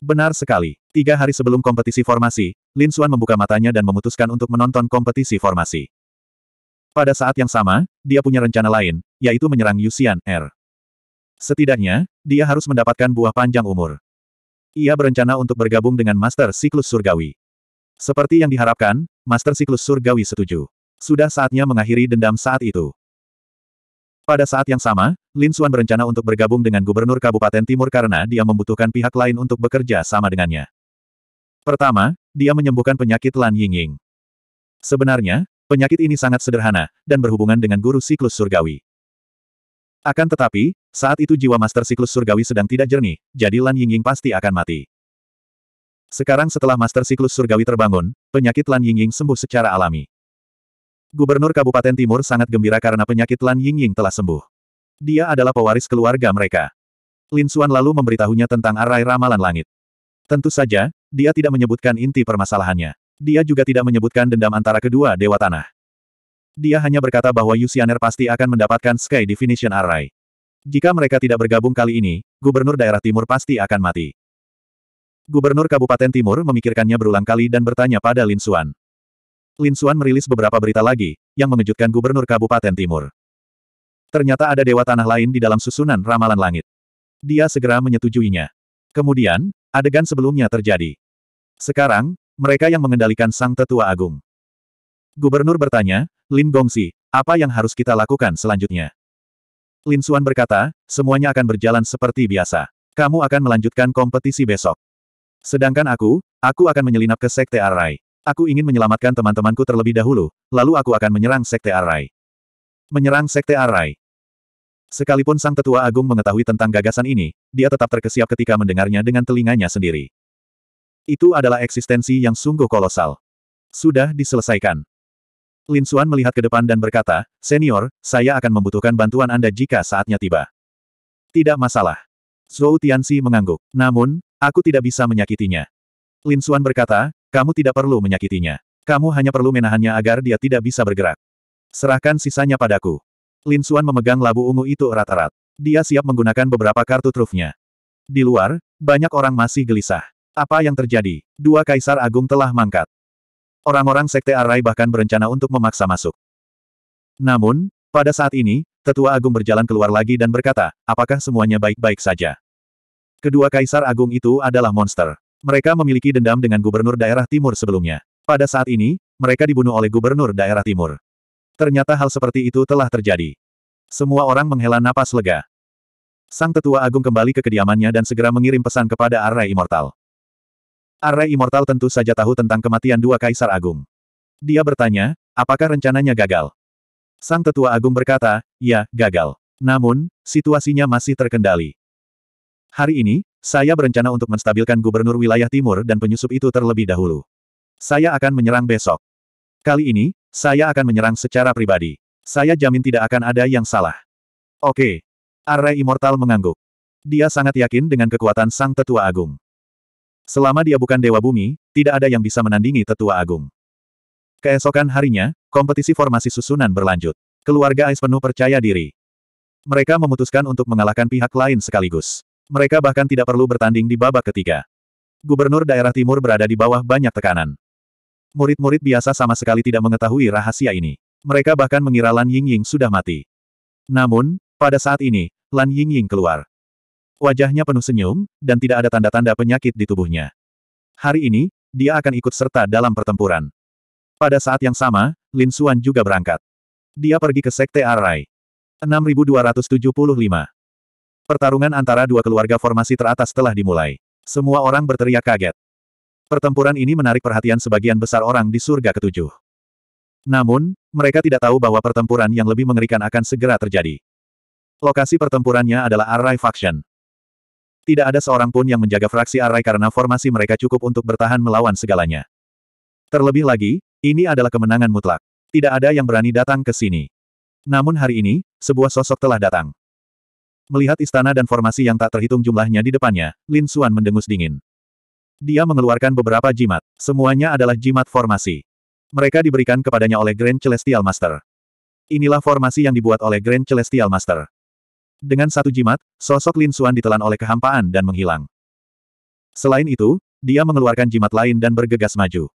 Benar sekali. Tiga hari sebelum kompetisi formasi, Lin Xuan membuka matanya dan memutuskan untuk menonton kompetisi formasi. Pada saat yang sama, dia punya rencana lain, yaitu menyerang Yusian R. Er. Setidaknya, dia harus mendapatkan buah panjang umur. Ia berencana untuk bergabung dengan Master Siklus Surgawi. Seperti yang diharapkan, Master Siklus Surgawi setuju. Sudah saatnya mengakhiri dendam saat itu. Pada saat yang sama, Lin Suan berencana untuk bergabung dengan Gubernur Kabupaten Timur karena dia membutuhkan pihak lain untuk bekerja sama dengannya. Pertama, dia menyembuhkan penyakit Lan Yingying. Sebenarnya, penyakit ini sangat sederhana, dan berhubungan dengan guru siklus surgawi. Akan tetapi, saat itu jiwa master siklus surgawi sedang tidak jernih, jadi Lan Yingying pasti akan mati. Sekarang setelah master siklus surgawi terbangun, penyakit Lan Yingying sembuh secara alami. Gubernur Kabupaten Timur sangat gembira karena penyakit Lan Yingying telah sembuh. Dia adalah pewaris keluarga mereka. Lin Xuan lalu memberitahunya tentang arai ramalan langit. Tentu saja, dia tidak menyebutkan inti permasalahannya. Dia juga tidak menyebutkan dendam antara kedua dewa tanah. Dia hanya berkata bahwa Yusianer pasti akan mendapatkan Sky Definition Array. Jika mereka tidak bergabung kali ini, gubernur daerah timur pasti akan mati. Gubernur Kabupaten Timur memikirkannya berulang kali dan bertanya pada Lin Xuan. Lin Xuan merilis beberapa berita lagi, yang mengejutkan gubernur Kabupaten Timur. Ternyata ada dewa tanah lain di dalam susunan ramalan langit. Dia segera menyetujuinya. Kemudian, adegan sebelumnya terjadi. Sekarang, mereka yang mengendalikan sang tetua agung. Gubernur bertanya, Lin Gongsi, apa yang harus kita lakukan selanjutnya? Lin Xuan berkata, semuanya akan berjalan seperti biasa. Kamu akan melanjutkan kompetisi besok. Sedangkan aku, aku akan menyelinap ke Sekte Arai. Aku ingin menyelamatkan teman-temanku terlebih dahulu, lalu aku akan menyerang Sekte Arai menyerang Sekte Arai. Sekalipun Sang Tetua Agung mengetahui tentang gagasan ini, dia tetap terkesiap ketika mendengarnya dengan telinganya sendiri. Itu adalah eksistensi yang sungguh kolosal. Sudah diselesaikan. Lin Suan melihat ke depan dan berkata, Senior, saya akan membutuhkan bantuan Anda jika saatnya tiba. Tidak masalah. Zhou Tianxi mengangguk. Namun, aku tidak bisa menyakitinya. Lin Suan berkata, kamu tidak perlu menyakitinya. Kamu hanya perlu menahannya agar dia tidak bisa bergerak. Serahkan sisanya padaku. Lin Suan memegang labu ungu itu erat-erat. Dia siap menggunakan beberapa kartu trufnya. Di luar, banyak orang masih gelisah. Apa yang terjadi? Dua kaisar agung telah mangkat. Orang-orang sekte Arai bahkan berencana untuk memaksa masuk. Namun, pada saat ini, tetua agung berjalan keluar lagi dan berkata, apakah semuanya baik-baik saja? Kedua kaisar agung itu adalah monster. Mereka memiliki dendam dengan gubernur daerah timur sebelumnya. Pada saat ini, mereka dibunuh oleh gubernur daerah timur. Ternyata hal seperti itu telah terjadi. Semua orang menghela napas lega. Sang Tetua Agung kembali ke kediamannya dan segera mengirim pesan kepada Array Immortal. Array Immortal tentu saja tahu tentang kematian dua Kaisar Agung. Dia bertanya, apakah rencananya gagal? Sang Tetua Agung berkata, ya, gagal. Namun, situasinya masih terkendali. Hari ini, saya berencana untuk menstabilkan gubernur wilayah timur dan penyusup itu terlebih dahulu. Saya akan menyerang besok. Kali ini, saya akan menyerang secara pribadi. Saya jamin tidak akan ada yang salah. Oke. Array Immortal mengangguk. Dia sangat yakin dengan kekuatan Sang Tetua Agung. Selama dia bukan Dewa Bumi, tidak ada yang bisa menandingi Tetua Agung. Keesokan harinya, kompetisi formasi susunan berlanjut. Keluarga Ais penuh percaya diri. Mereka memutuskan untuk mengalahkan pihak lain sekaligus. Mereka bahkan tidak perlu bertanding di babak ketiga. Gubernur daerah timur berada di bawah banyak tekanan. Murid-murid biasa sama sekali tidak mengetahui rahasia ini. Mereka bahkan mengira Lan Yingying sudah mati. Namun, pada saat ini, Lan Yingying keluar. Wajahnya penuh senyum, dan tidak ada tanda-tanda penyakit di tubuhnya. Hari ini, dia akan ikut serta dalam pertempuran. Pada saat yang sama, Lin Xuan juga berangkat. Dia pergi ke Sekte Arai. 6275 Pertarungan antara dua keluarga formasi teratas telah dimulai. Semua orang berteriak kaget. Pertempuran ini menarik perhatian sebagian besar orang di surga ketujuh. Namun, mereka tidak tahu bahwa pertempuran yang lebih mengerikan akan segera terjadi. Lokasi pertempurannya adalah Array Faction. Tidak ada seorang pun yang menjaga fraksi Array karena formasi mereka cukup untuk bertahan melawan segalanya. Terlebih lagi, ini adalah kemenangan mutlak. Tidak ada yang berani datang ke sini. Namun hari ini, sebuah sosok telah datang. Melihat istana dan formasi yang tak terhitung jumlahnya di depannya, Lin Xuan mendengus dingin. Dia mengeluarkan beberapa jimat. Semuanya adalah jimat formasi. Mereka diberikan kepadanya oleh Grand Celestial Master. Inilah formasi yang dibuat oleh Grand Celestial Master. Dengan satu jimat, sosok Lin Suan ditelan oleh kehampaan dan menghilang. Selain itu, dia mengeluarkan jimat lain dan bergegas maju.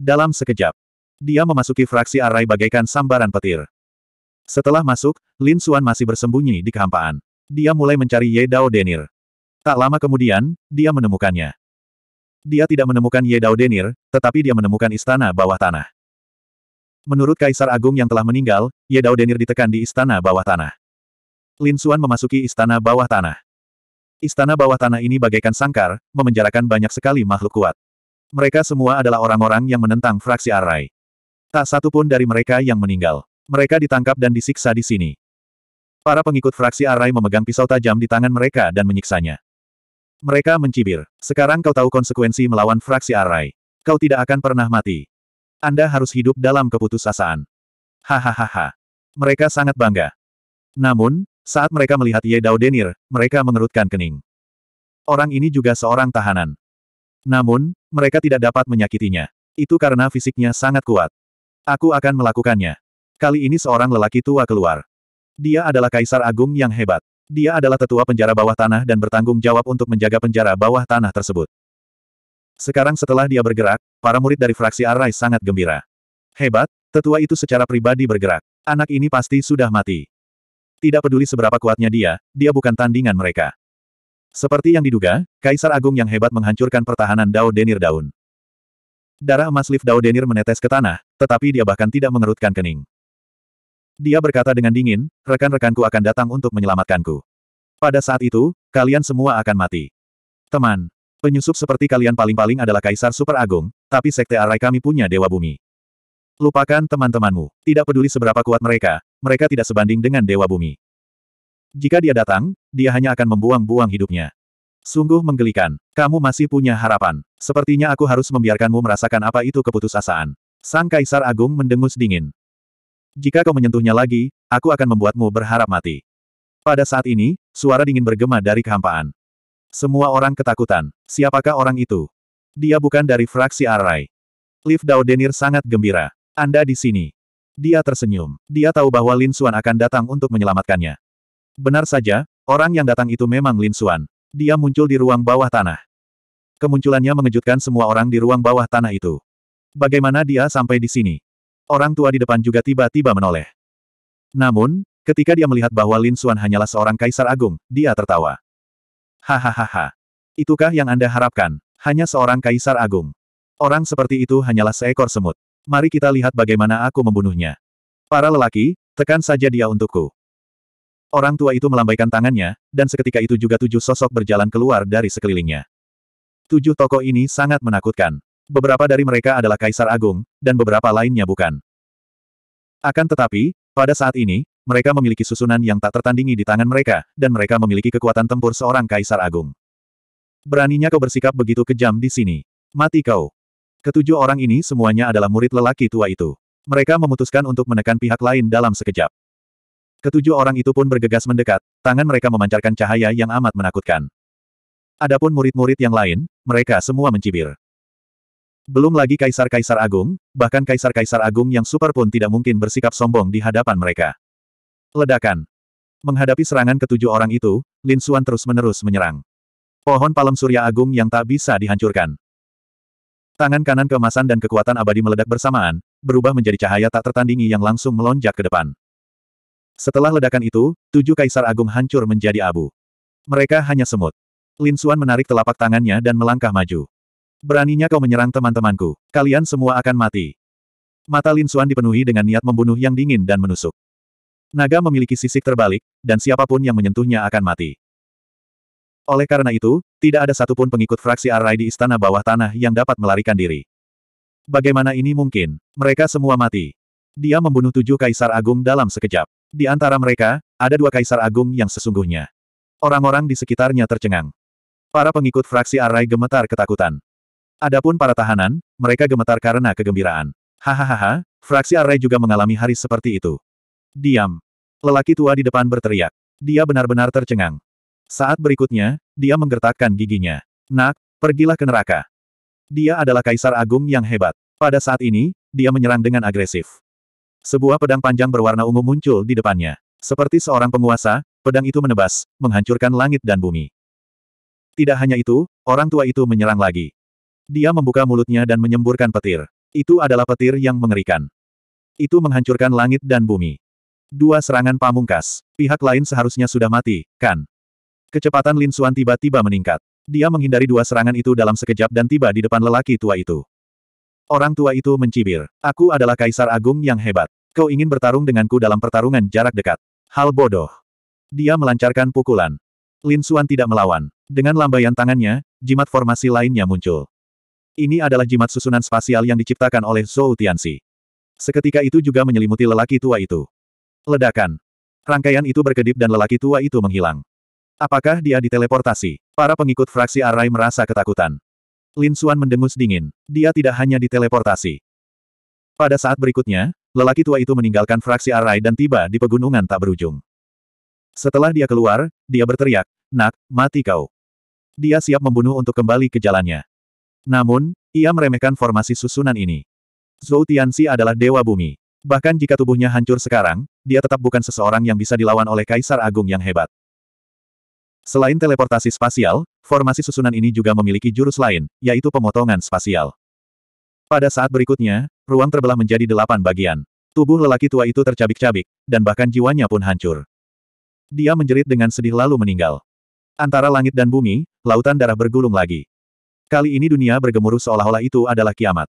Dalam sekejap, dia memasuki fraksi arai bagaikan sambaran petir. Setelah masuk, Lin Suan masih bersembunyi di kehampaan. Dia mulai mencari Ye Dao Denir. Tak lama kemudian, dia menemukannya. Dia tidak menemukan Yedao Denir, tetapi dia menemukan istana bawah tanah. Menurut Kaisar Agung yang telah meninggal, Yedao Denir ditekan di istana bawah tanah. Lin Suan memasuki istana bawah tanah. Istana bawah tanah ini bagaikan sangkar, memenjarakan banyak sekali makhluk kuat. Mereka semua adalah orang-orang yang menentang fraksi Arai. Tak satu pun dari mereka yang meninggal. Mereka ditangkap dan disiksa di sini. Para pengikut fraksi Arai memegang pisau tajam di tangan mereka dan menyiksanya. Mereka mencibir. Sekarang kau tahu konsekuensi melawan fraksi Arai. Kau tidak akan pernah mati. Anda harus hidup dalam keputusasaan. Hahaha. Mereka sangat bangga. Namun, saat mereka melihat Ye Dao Denir, mereka mengerutkan kening. Orang ini juga seorang tahanan. Namun, mereka tidak dapat menyakitinya. Itu karena fisiknya sangat kuat. Aku akan melakukannya. Kali ini seorang lelaki tua keluar. Dia adalah kaisar agung yang hebat. Dia adalah tetua penjara bawah tanah dan bertanggung jawab untuk menjaga penjara bawah tanah tersebut. Sekarang setelah dia bergerak, para murid dari fraksi Arai sangat gembira. Hebat, tetua itu secara pribadi bergerak. Anak ini pasti sudah mati. Tidak peduli seberapa kuatnya dia, dia bukan tandingan mereka. Seperti yang diduga, Kaisar Agung yang hebat menghancurkan pertahanan Dao Denir Daun. Darah emas lift Dao Denir menetes ke tanah, tetapi dia bahkan tidak mengerutkan kening. Dia berkata dengan dingin, rekan-rekanku akan datang untuk menyelamatkanku. Pada saat itu, kalian semua akan mati. Teman, penyusup seperti kalian paling-paling adalah kaisar super agung, tapi sekte arai kami punya dewa bumi. Lupakan teman-temanmu. Tidak peduli seberapa kuat mereka, mereka tidak sebanding dengan dewa bumi. Jika dia datang, dia hanya akan membuang-buang hidupnya. Sungguh menggelikan. Kamu masih punya harapan. Sepertinya aku harus membiarkanmu merasakan apa itu keputusasaan. Sang Kaisar Agung mendengus dingin. Jika kau menyentuhnya lagi, aku akan membuatmu berharap mati. Pada saat ini, suara dingin bergema dari kehampaan. Semua orang ketakutan. Siapakah orang itu? Dia bukan dari fraksi Arai. Liv Dao Denir sangat gembira. Anda di sini. Dia tersenyum. Dia tahu bahwa Lin Suan akan datang untuk menyelamatkannya. Benar saja, orang yang datang itu memang Lin Suan. Dia muncul di ruang bawah tanah. Kemunculannya mengejutkan semua orang di ruang bawah tanah itu. Bagaimana dia sampai di sini? orang tua di depan juga tiba-tiba menoleh. Namun, ketika dia melihat bahwa Lin Xuan hanyalah seorang kaisar agung, dia tertawa. Hahaha. Itukah yang Anda harapkan? Hanya seorang kaisar agung. Orang seperti itu hanyalah seekor semut. Mari kita lihat bagaimana aku membunuhnya. Para lelaki, tekan saja dia untukku. Orang tua itu melambaikan tangannya, dan seketika itu juga tujuh sosok berjalan keluar dari sekelilingnya. Tujuh toko ini sangat menakutkan. Beberapa dari mereka adalah Kaisar Agung, dan beberapa lainnya bukan. Akan tetapi, pada saat ini, mereka memiliki susunan yang tak tertandingi di tangan mereka, dan mereka memiliki kekuatan tempur seorang Kaisar Agung. Beraninya kau bersikap begitu kejam di sini. Mati kau. Ketujuh orang ini semuanya adalah murid lelaki tua itu. Mereka memutuskan untuk menekan pihak lain dalam sekejap. Ketujuh orang itu pun bergegas mendekat, tangan mereka memancarkan cahaya yang amat menakutkan. Adapun murid-murid yang lain, mereka semua mencibir. Belum lagi kaisar-kaisar agung, bahkan kaisar-kaisar agung yang super pun tidak mungkin bersikap sombong di hadapan mereka. Ledakan. Menghadapi serangan ketujuh orang itu, Lin Xuan terus-menerus menyerang. Pohon palem surya agung yang tak bisa dihancurkan. Tangan kanan kemasan dan kekuatan abadi meledak bersamaan, berubah menjadi cahaya tak tertandingi yang langsung melonjak ke depan. Setelah ledakan itu, tujuh kaisar agung hancur menjadi abu. Mereka hanya semut. Lin Xuan menarik telapak tangannya dan melangkah maju. Beraninya kau menyerang teman-temanku. Kalian semua akan mati. Mata Lin Xuan dipenuhi dengan niat membunuh yang dingin dan menusuk. Naga memiliki sisik terbalik, dan siapapun yang menyentuhnya akan mati. Oleh karena itu, tidak ada satupun pengikut fraksi Arai di istana bawah tanah yang dapat melarikan diri. Bagaimana ini mungkin? Mereka semua mati. Dia membunuh tujuh kaisar agung dalam sekejap. Di antara mereka, ada dua kaisar agung yang sesungguhnya. Orang-orang di sekitarnya tercengang. Para pengikut fraksi Arai gemetar ketakutan. Adapun para tahanan, mereka gemetar karena kegembiraan. Hahaha, fraksi Array juga mengalami hari seperti itu. Diam. Lelaki tua di depan berteriak. Dia benar-benar tercengang. Saat berikutnya, dia menggertakkan giginya. Nak, pergilah ke neraka. Dia adalah kaisar agung yang hebat. Pada saat ini, dia menyerang dengan agresif. Sebuah pedang panjang berwarna ungu muncul di depannya. Seperti seorang penguasa, pedang itu menebas, menghancurkan langit dan bumi. Tidak hanya itu, orang tua itu menyerang lagi. Dia membuka mulutnya dan menyemburkan petir. Itu adalah petir yang mengerikan. Itu menghancurkan langit dan bumi. Dua serangan pamungkas. Pihak lain seharusnya sudah mati, kan? Kecepatan Lin Xuan tiba-tiba meningkat. Dia menghindari dua serangan itu dalam sekejap dan tiba di depan lelaki tua itu. Orang tua itu mencibir. Aku adalah kaisar agung yang hebat. Kau ingin bertarung denganku dalam pertarungan jarak dekat. Hal bodoh. Dia melancarkan pukulan. Lin Xuan tidak melawan. Dengan lambaian tangannya, jimat formasi lainnya muncul. Ini adalah jimat susunan spasial yang diciptakan oleh Zhou Tianxi. Seketika itu juga menyelimuti lelaki tua itu. Ledakan. Rangkaian itu berkedip dan lelaki tua itu menghilang. Apakah dia diteleportasi? Para pengikut fraksi Arai merasa ketakutan. Lin Xuan mendengus dingin. Dia tidak hanya diteleportasi. Pada saat berikutnya, lelaki tua itu meninggalkan fraksi Arai dan tiba di pegunungan tak berujung. Setelah dia keluar, dia berteriak, Nak, mati kau. Dia siap membunuh untuk kembali ke jalannya. Namun, ia meremehkan formasi susunan ini. Zhou Tianxi adalah dewa bumi. Bahkan jika tubuhnya hancur sekarang, dia tetap bukan seseorang yang bisa dilawan oleh Kaisar Agung yang hebat. Selain teleportasi spasial, formasi susunan ini juga memiliki jurus lain, yaitu pemotongan spasial. Pada saat berikutnya, ruang terbelah menjadi delapan bagian. Tubuh lelaki tua itu tercabik-cabik, dan bahkan jiwanya pun hancur. Dia menjerit dengan sedih lalu meninggal. Antara langit dan bumi, lautan darah bergulung lagi. Kali ini dunia bergemuruh seolah-olah itu adalah kiamat.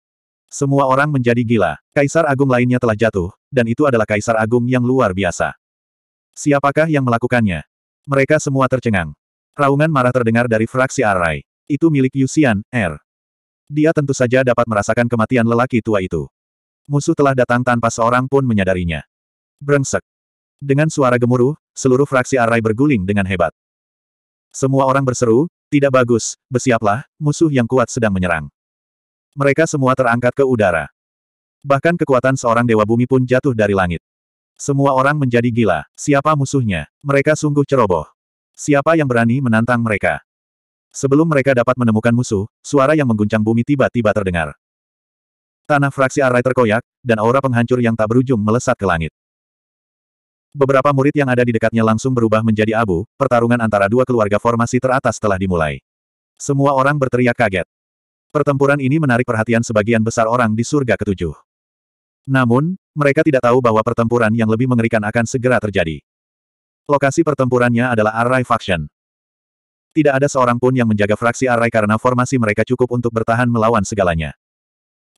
Semua orang menjadi gila. Kaisar Agung lainnya telah jatuh, dan itu adalah Kaisar Agung yang luar biasa. Siapakah yang melakukannya? Mereka semua tercengang. Raungan marah terdengar dari fraksi Arai. Itu milik Yusian, R. Er. Dia tentu saja dapat merasakan kematian lelaki tua itu. Musuh telah datang tanpa seorang pun menyadarinya. Brengsek. Dengan suara gemuruh, seluruh fraksi Arai berguling dengan hebat. Semua orang berseru, tidak bagus, bersiaplah, musuh yang kuat sedang menyerang. Mereka semua terangkat ke udara. Bahkan kekuatan seorang dewa bumi pun jatuh dari langit. Semua orang menjadi gila. Siapa musuhnya? Mereka sungguh ceroboh. Siapa yang berani menantang mereka? Sebelum mereka dapat menemukan musuh, suara yang mengguncang bumi tiba-tiba terdengar. Tanah fraksi arai terkoyak, dan aura penghancur yang tak berujung melesat ke langit. Beberapa murid yang ada di dekatnya langsung berubah menjadi abu, pertarungan antara dua keluarga formasi teratas telah dimulai. Semua orang berteriak kaget. Pertempuran ini menarik perhatian sebagian besar orang di surga ketujuh. Namun, mereka tidak tahu bahwa pertempuran yang lebih mengerikan akan segera terjadi. Lokasi pertempurannya adalah Array Faction. Tidak ada seorang pun yang menjaga fraksi Array karena formasi mereka cukup untuk bertahan melawan segalanya.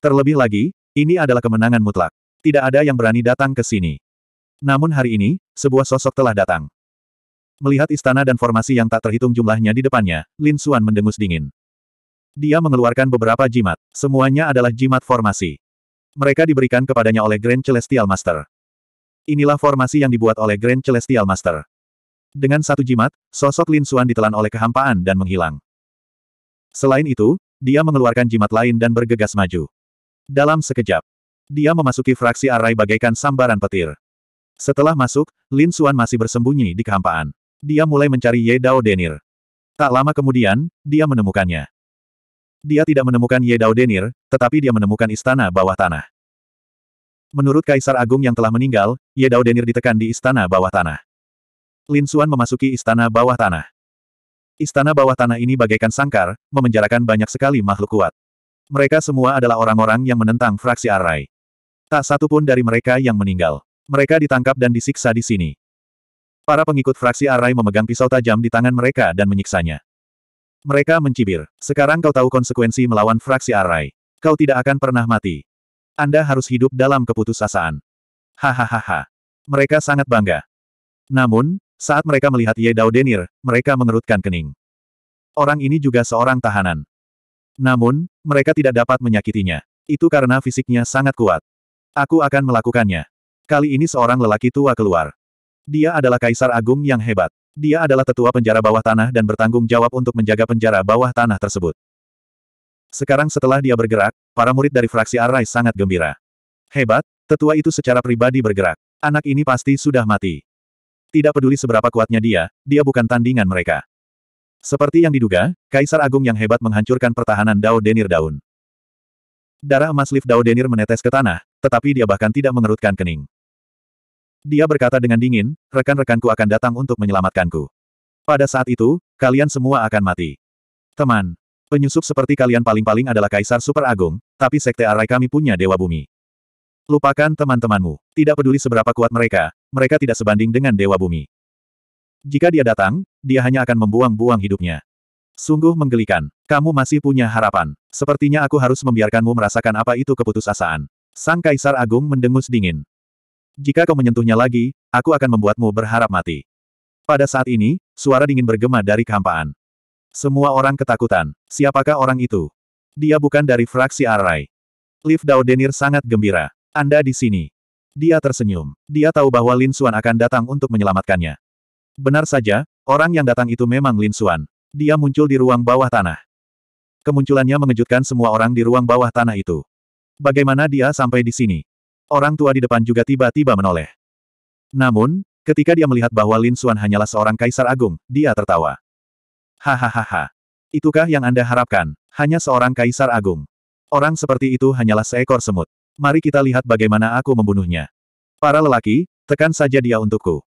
Terlebih lagi, ini adalah kemenangan mutlak. Tidak ada yang berani datang ke sini. Namun hari ini, sebuah sosok telah datang. Melihat istana dan formasi yang tak terhitung jumlahnya di depannya, Lin Xuan mendengus dingin. Dia mengeluarkan beberapa jimat, semuanya adalah jimat formasi. Mereka diberikan kepadanya oleh Grand Celestial Master. Inilah formasi yang dibuat oleh Grand Celestial Master. Dengan satu jimat, sosok Lin Xuan ditelan oleh kehampaan dan menghilang. Selain itu, dia mengeluarkan jimat lain dan bergegas maju. Dalam sekejap, dia memasuki fraksi arai bagaikan sambaran petir. Setelah masuk, Lin Xuan masih bersembunyi di kehampaan. Dia mulai mencari Ye Dao Denir. Tak lama kemudian, dia menemukannya. Dia tidak menemukan Ye Dao Denir, tetapi dia menemukan istana bawah tanah. Menurut Kaisar Agung yang telah meninggal, Ye Dao Denir ditekan di istana bawah tanah. Lin Xuan memasuki istana bawah tanah. Istana bawah tanah ini bagaikan sangkar, memenjarakan banyak sekali makhluk kuat. Mereka semua adalah orang-orang yang menentang fraksi Arai. Tak satu pun dari mereka yang meninggal. Mereka ditangkap dan disiksa di sini. Para pengikut fraksi Arai memegang pisau tajam di tangan mereka dan menyiksanya. Mereka mencibir. Sekarang kau tahu konsekuensi melawan fraksi Arai. Kau tidak akan pernah mati. Anda harus hidup dalam keputusasaan. Hahaha. Mereka sangat bangga. Namun, saat mereka melihat Ye Dao Denir, mereka mengerutkan kening. Orang ini juga seorang tahanan. Namun, mereka tidak dapat menyakitinya. Itu karena fisiknya sangat kuat. Aku akan melakukannya. Kali ini seorang lelaki tua keluar. Dia adalah kaisar agung yang hebat. Dia adalah tetua penjara bawah tanah dan bertanggung jawab untuk menjaga penjara bawah tanah tersebut. Sekarang setelah dia bergerak, para murid dari fraksi Arai sangat gembira. Hebat, tetua itu secara pribadi bergerak. Anak ini pasti sudah mati. Tidak peduli seberapa kuatnya dia, dia bukan tandingan mereka. Seperti yang diduga, Kaisar Agung yang hebat menghancurkan pertahanan Dao Denir Daun. Darah emas lift Dao Denir menetes ke tanah, tetapi dia bahkan tidak mengerutkan kening. Dia berkata dengan dingin, rekan-rekanku akan datang untuk menyelamatkanku. Pada saat itu, kalian semua akan mati. Teman, penyusup seperti kalian paling-paling adalah kaisar super agung, tapi sekte arai kami punya dewa bumi. Lupakan teman-temanmu. Tidak peduli seberapa kuat mereka, mereka tidak sebanding dengan dewa bumi. Jika dia datang, dia hanya akan membuang-buang hidupnya. Sungguh menggelikan. Kamu masih punya harapan. Sepertinya aku harus membiarkanmu merasakan apa itu keputusasaan. Sang Kaisar Agung mendengus dingin. Jika kau menyentuhnya lagi, aku akan membuatmu berharap mati. Pada saat ini, suara dingin bergema dari kehampaan. Semua orang ketakutan. Siapakah orang itu? Dia bukan dari fraksi Arai. Liv Daudenir sangat gembira. Anda di sini. Dia tersenyum. Dia tahu bahwa Lin Suan akan datang untuk menyelamatkannya. Benar saja, orang yang datang itu memang Lin Suan. Dia muncul di ruang bawah tanah. Kemunculannya mengejutkan semua orang di ruang bawah tanah itu. Bagaimana dia sampai di sini? Orang tua di depan juga tiba-tiba menoleh. Namun, ketika dia melihat bahwa Lin Xuan hanyalah seorang kaisar agung, dia tertawa. Hahaha. Itukah yang Anda harapkan? Hanya seorang kaisar agung. Orang seperti itu hanyalah seekor semut. Mari kita lihat bagaimana aku membunuhnya. Para lelaki, tekan saja dia untukku.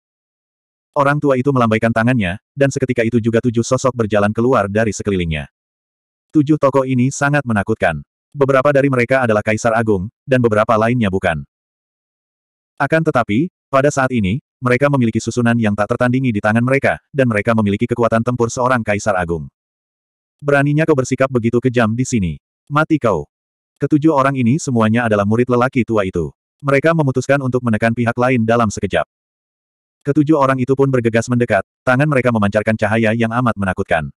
Orang tua itu melambaikan tangannya, dan seketika itu juga tujuh sosok berjalan keluar dari sekelilingnya. Tujuh toko ini sangat menakutkan beberapa dari mereka adalah Kaisar Agung, dan beberapa lainnya bukan. Akan tetapi, pada saat ini, mereka memiliki susunan yang tak tertandingi di tangan mereka, dan mereka memiliki kekuatan tempur seorang Kaisar Agung. Beraninya kau bersikap begitu kejam di sini. Mati kau. Ketujuh orang ini semuanya adalah murid lelaki tua itu. Mereka memutuskan untuk menekan pihak lain dalam sekejap. Ketujuh orang itu pun bergegas mendekat, tangan mereka memancarkan cahaya yang amat menakutkan.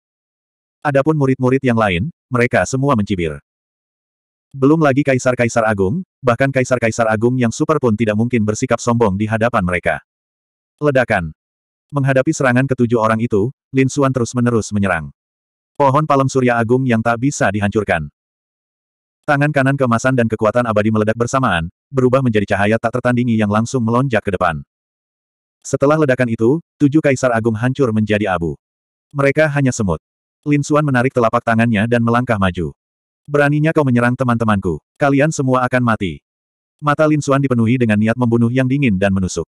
Adapun murid-murid yang lain, mereka semua mencibir. Belum lagi kaisar-kaisar agung, bahkan kaisar-kaisar agung yang super pun tidak mungkin bersikap sombong di hadapan mereka. Ledakan. Menghadapi serangan ketujuh orang itu, Lin Xuan terus-menerus menyerang. Pohon palem surya agung yang tak bisa dihancurkan. Tangan kanan kemasan dan kekuatan abadi meledak bersamaan, berubah menjadi cahaya tak tertandingi yang langsung melonjak ke depan. Setelah ledakan itu, tujuh kaisar agung hancur menjadi abu. Mereka hanya semut. Lin Xuan menarik telapak tangannya dan melangkah maju. Beraninya kau menyerang teman-temanku. Kalian semua akan mati. Mata Lin Xuan dipenuhi dengan niat membunuh yang dingin dan menusuk.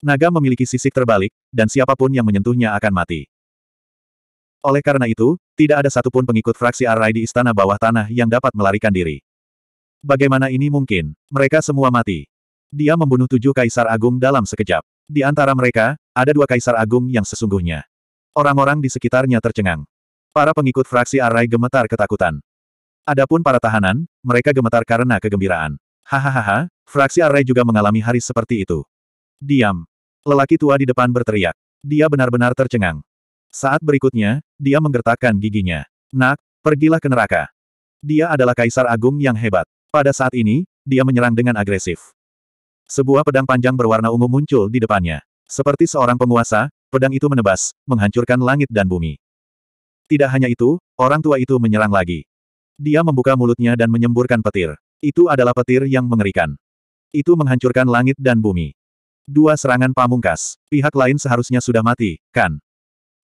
Naga memiliki sisik terbalik, dan siapapun yang menyentuhnya akan mati. Oleh karena itu, tidak ada satupun pengikut fraksi Arai di istana bawah tanah yang dapat melarikan diri. Bagaimana ini mungkin? Mereka semua mati. Dia membunuh tujuh kaisar agung dalam sekejap. Di antara mereka, ada dua kaisar agung yang sesungguhnya. Orang-orang di sekitarnya tercengang. Para pengikut fraksi Arai gemetar ketakutan. Adapun para tahanan, mereka gemetar karena kegembiraan. Hahaha, fraksi Array juga mengalami hari seperti itu. Diam. Lelaki tua di depan berteriak. Dia benar-benar tercengang. Saat berikutnya, dia menggertakkan giginya. Nak, pergilah ke neraka. Dia adalah kaisar agung yang hebat. Pada saat ini, dia menyerang dengan agresif. Sebuah pedang panjang berwarna ungu muncul di depannya. Seperti seorang penguasa, pedang itu menebas, menghancurkan langit dan bumi. Tidak hanya itu, orang tua itu menyerang lagi. Dia membuka mulutnya dan menyemburkan petir. Itu adalah petir yang mengerikan. Itu menghancurkan langit dan bumi. Dua serangan pamungkas. Pihak lain seharusnya sudah mati, kan?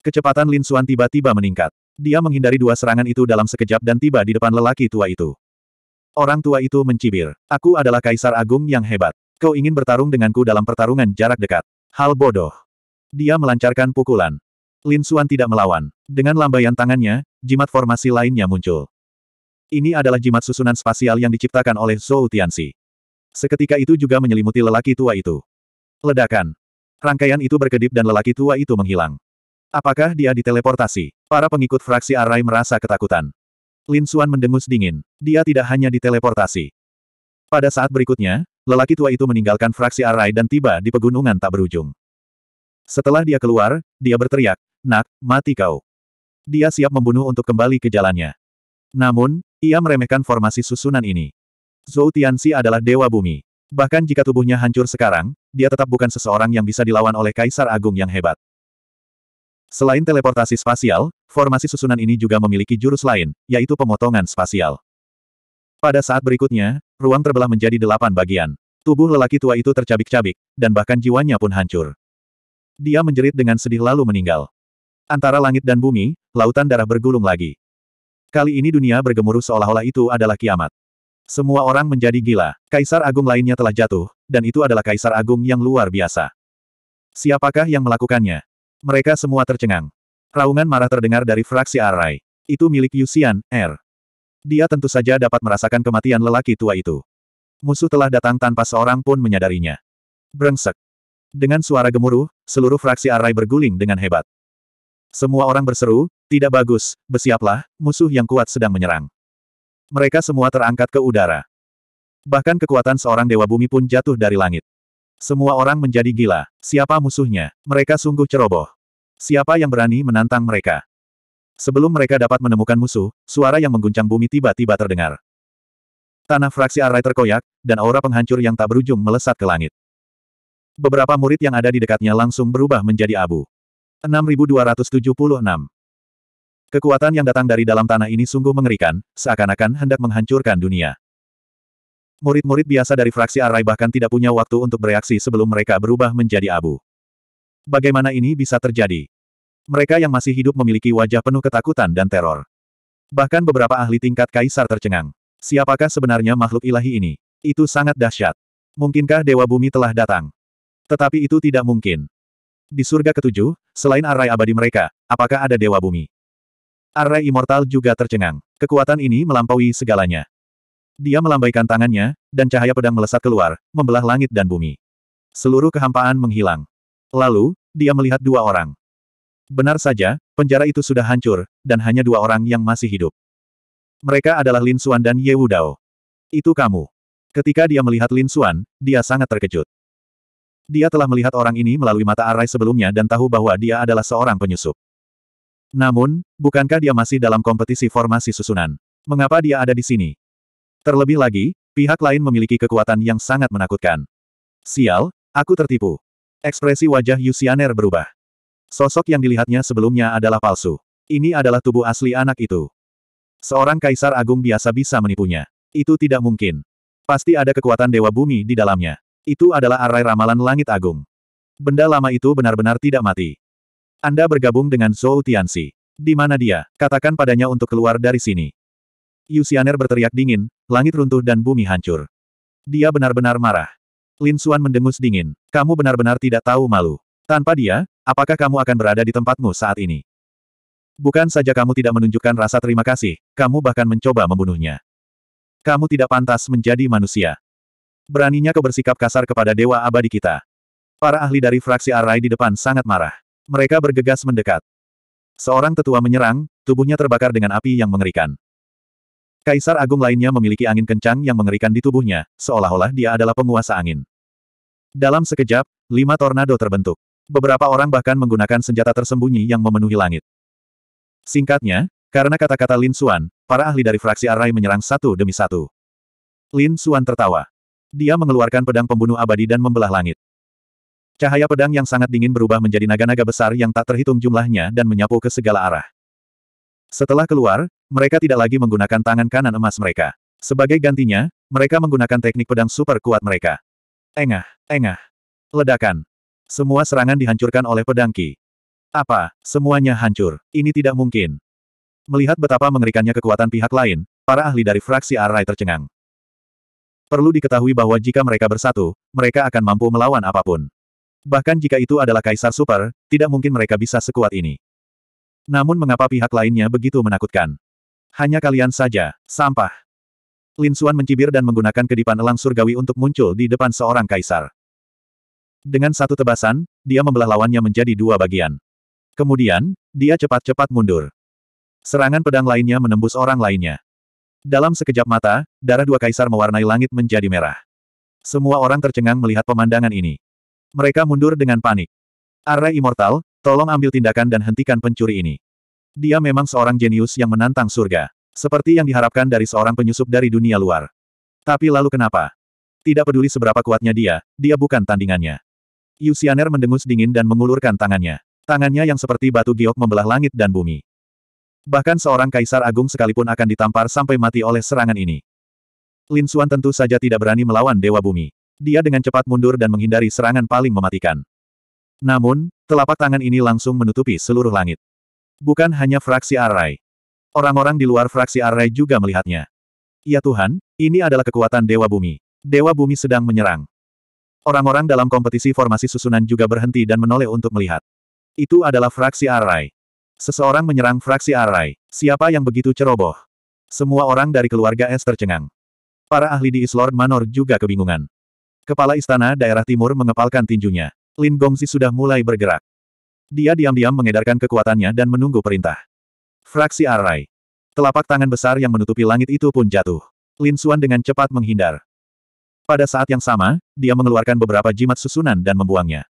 Kecepatan Lin Suan tiba-tiba meningkat. Dia menghindari dua serangan itu dalam sekejap dan tiba di depan lelaki tua itu. Orang tua itu mencibir. Aku adalah kaisar agung yang hebat. Kau ingin bertarung denganku dalam pertarungan jarak dekat. Hal bodoh. Dia melancarkan pukulan. Lin Suan tidak melawan. Dengan lambaian tangannya, jimat formasi lainnya muncul. Ini adalah jimat susunan spasial yang diciptakan oleh Zhou Tianxi. Seketika itu juga menyelimuti lelaki tua itu. Ledakan. Rangkaian itu berkedip dan lelaki tua itu menghilang. Apakah dia diteleportasi? Para pengikut fraksi Arai merasa ketakutan. Lin Xuan mendengus dingin. Dia tidak hanya diteleportasi. Pada saat berikutnya, lelaki tua itu meninggalkan fraksi Arai dan tiba di pegunungan tak berujung. Setelah dia keluar, dia berteriak, Nak, mati kau. Dia siap membunuh untuk kembali ke jalannya. Namun, ia meremehkan formasi susunan ini. Zhou Tianxi adalah dewa bumi. Bahkan jika tubuhnya hancur sekarang, dia tetap bukan seseorang yang bisa dilawan oleh Kaisar Agung yang hebat. Selain teleportasi spasial, formasi susunan ini juga memiliki jurus lain, yaitu pemotongan spasial. Pada saat berikutnya, ruang terbelah menjadi delapan bagian. Tubuh lelaki tua itu tercabik-cabik, dan bahkan jiwanya pun hancur. Dia menjerit dengan sedih lalu meninggal. Antara langit dan bumi, lautan darah bergulung lagi. Kali ini dunia bergemuruh seolah-olah itu adalah kiamat. Semua orang menjadi gila. Kaisar Agung lainnya telah jatuh, dan itu adalah Kaisar Agung yang luar biasa. Siapakah yang melakukannya? Mereka semua tercengang. Raungan marah terdengar dari fraksi Arai. Itu milik Yusian, R. Er. Dia tentu saja dapat merasakan kematian lelaki tua itu. Musuh telah datang tanpa seorang pun menyadarinya. Brengsek. Dengan suara gemuruh, seluruh fraksi Arai berguling dengan hebat. Semua orang berseru, tidak bagus, bersiaplah, musuh yang kuat sedang menyerang. Mereka semua terangkat ke udara. Bahkan kekuatan seorang dewa bumi pun jatuh dari langit. Semua orang menjadi gila. Siapa musuhnya? Mereka sungguh ceroboh. Siapa yang berani menantang mereka? Sebelum mereka dapat menemukan musuh, suara yang mengguncang bumi tiba-tiba terdengar. Tanah fraksi Arai terkoyak, dan aura penghancur yang tak berujung melesat ke langit. Beberapa murid yang ada di dekatnya langsung berubah menjadi abu. 6276. Kekuatan yang datang dari dalam tanah ini sungguh mengerikan, seakan-akan hendak menghancurkan dunia. Murid-murid biasa dari fraksi Arai bahkan tidak punya waktu untuk bereaksi sebelum mereka berubah menjadi abu. Bagaimana ini bisa terjadi? Mereka yang masih hidup memiliki wajah penuh ketakutan dan teror. Bahkan beberapa ahli tingkat kaisar tercengang. Siapakah sebenarnya makhluk ilahi ini? Itu sangat dahsyat. Mungkinkah Dewa Bumi telah datang? Tetapi itu tidak mungkin. Di surga ketujuh, selain arai abadi mereka, apakah ada dewa bumi? Arai immortal juga tercengang. Kekuatan ini melampaui segalanya. Dia melambaikan tangannya, dan cahaya pedang melesat keluar, membelah langit dan bumi. Seluruh kehampaan menghilang. Lalu, dia melihat dua orang. Benar saja, penjara itu sudah hancur, dan hanya dua orang yang masih hidup. Mereka adalah Lin Xuan dan Ye Wu Dao. Itu kamu. Ketika dia melihat Lin Xuan, dia sangat terkejut. Dia telah melihat orang ini melalui mata Arai sebelumnya dan tahu bahwa dia adalah seorang penyusup. Namun, bukankah dia masih dalam kompetisi formasi susunan? Mengapa dia ada di sini? Terlebih lagi, pihak lain memiliki kekuatan yang sangat menakutkan. Sial, aku tertipu. Ekspresi wajah Yusianer berubah. Sosok yang dilihatnya sebelumnya adalah palsu. Ini adalah tubuh asli anak itu. Seorang kaisar agung biasa bisa menipunya. Itu tidak mungkin. Pasti ada kekuatan dewa bumi di dalamnya. Itu adalah arai ramalan langit agung. Benda lama itu benar-benar tidak mati. Anda bergabung dengan Zhou Tianxi. Di mana dia? Katakan padanya untuk keluar dari sini. Yusianer berteriak dingin, langit runtuh dan bumi hancur. Dia benar-benar marah. Lin Xuan mendengus dingin. Kamu benar-benar tidak tahu malu. Tanpa dia, apakah kamu akan berada di tempatmu saat ini? Bukan saja kamu tidak menunjukkan rasa terima kasih, kamu bahkan mencoba membunuhnya. Kamu tidak pantas menjadi manusia. Beraninya kau bersikap kasar kepada dewa abadi kita. Para ahli dari fraksi Arai di depan sangat marah. Mereka bergegas mendekat. Seorang tetua menyerang, tubuhnya terbakar dengan api yang mengerikan. Kaisar Agung lainnya memiliki angin kencang yang mengerikan di tubuhnya, seolah-olah dia adalah penguasa angin. Dalam sekejap, lima tornado terbentuk. Beberapa orang bahkan menggunakan senjata tersembunyi yang memenuhi langit. Singkatnya, karena kata-kata Lin Xuan, para ahli dari fraksi Arai menyerang satu demi satu. Lin Xuan tertawa. Dia mengeluarkan pedang pembunuh abadi dan membelah langit. Cahaya pedang yang sangat dingin berubah menjadi naga-naga besar yang tak terhitung jumlahnya dan menyapu ke segala arah. Setelah keluar, mereka tidak lagi menggunakan tangan kanan emas mereka. Sebagai gantinya, mereka menggunakan teknik pedang super kuat mereka. Engah, engah. Ledakan. Semua serangan dihancurkan oleh pedang Ki. Apa, semuanya hancur. Ini tidak mungkin. Melihat betapa mengerikannya kekuatan pihak lain, para ahli dari fraksi Arai tercengang. Perlu diketahui bahwa jika mereka bersatu, mereka akan mampu melawan apapun. Bahkan jika itu adalah Kaisar Super, tidak mungkin mereka bisa sekuat ini. Namun mengapa pihak lainnya begitu menakutkan? Hanya kalian saja, sampah. Lin Xuan mencibir dan menggunakan kedipan elang surgawi untuk muncul di depan seorang kaisar. Dengan satu tebasan, dia membelah lawannya menjadi dua bagian. Kemudian, dia cepat-cepat mundur. Serangan pedang lainnya menembus orang lainnya. Dalam sekejap mata, darah dua kaisar mewarnai langit menjadi merah. Semua orang tercengang melihat pemandangan ini. Mereka mundur dengan panik. Array Immortal, tolong ambil tindakan dan hentikan pencuri ini. Dia memang seorang jenius yang menantang surga. Seperti yang diharapkan dari seorang penyusup dari dunia luar. Tapi lalu kenapa? Tidak peduli seberapa kuatnya dia, dia bukan tandingannya. Yusianer mendengus dingin dan mengulurkan tangannya. Tangannya yang seperti batu giok membelah langit dan bumi. Bahkan seorang kaisar agung sekalipun akan ditampar sampai mati oleh serangan ini. Lin Xuan tentu saja tidak berani melawan Dewa Bumi. Dia dengan cepat mundur dan menghindari serangan paling mematikan. Namun, telapak tangan ini langsung menutupi seluruh langit. Bukan hanya fraksi Arai. Orang-orang di luar fraksi Arai juga melihatnya. Ya Tuhan, ini adalah kekuatan Dewa Bumi. Dewa Bumi sedang menyerang. Orang-orang dalam kompetisi formasi susunan juga berhenti dan menoleh untuk melihat. Itu adalah fraksi Arai. Seseorang menyerang fraksi Arai. Siapa yang begitu ceroboh? Semua orang dari keluarga Es tercengang. Para ahli di Islord Manor juga kebingungan. Kepala istana daerah timur mengepalkan tinjunya. Lin Gongzi sudah mulai bergerak. Dia diam-diam mengedarkan kekuatannya dan menunggu perintah. Fraksi Arai. Telapak tangan besar yang menutupi langit itu pun jatuh. Lin Suan dengan cepat menghindar. Pada saat yang sama, dia mengeluarkan beberapa jimat susunan dan membuangnya.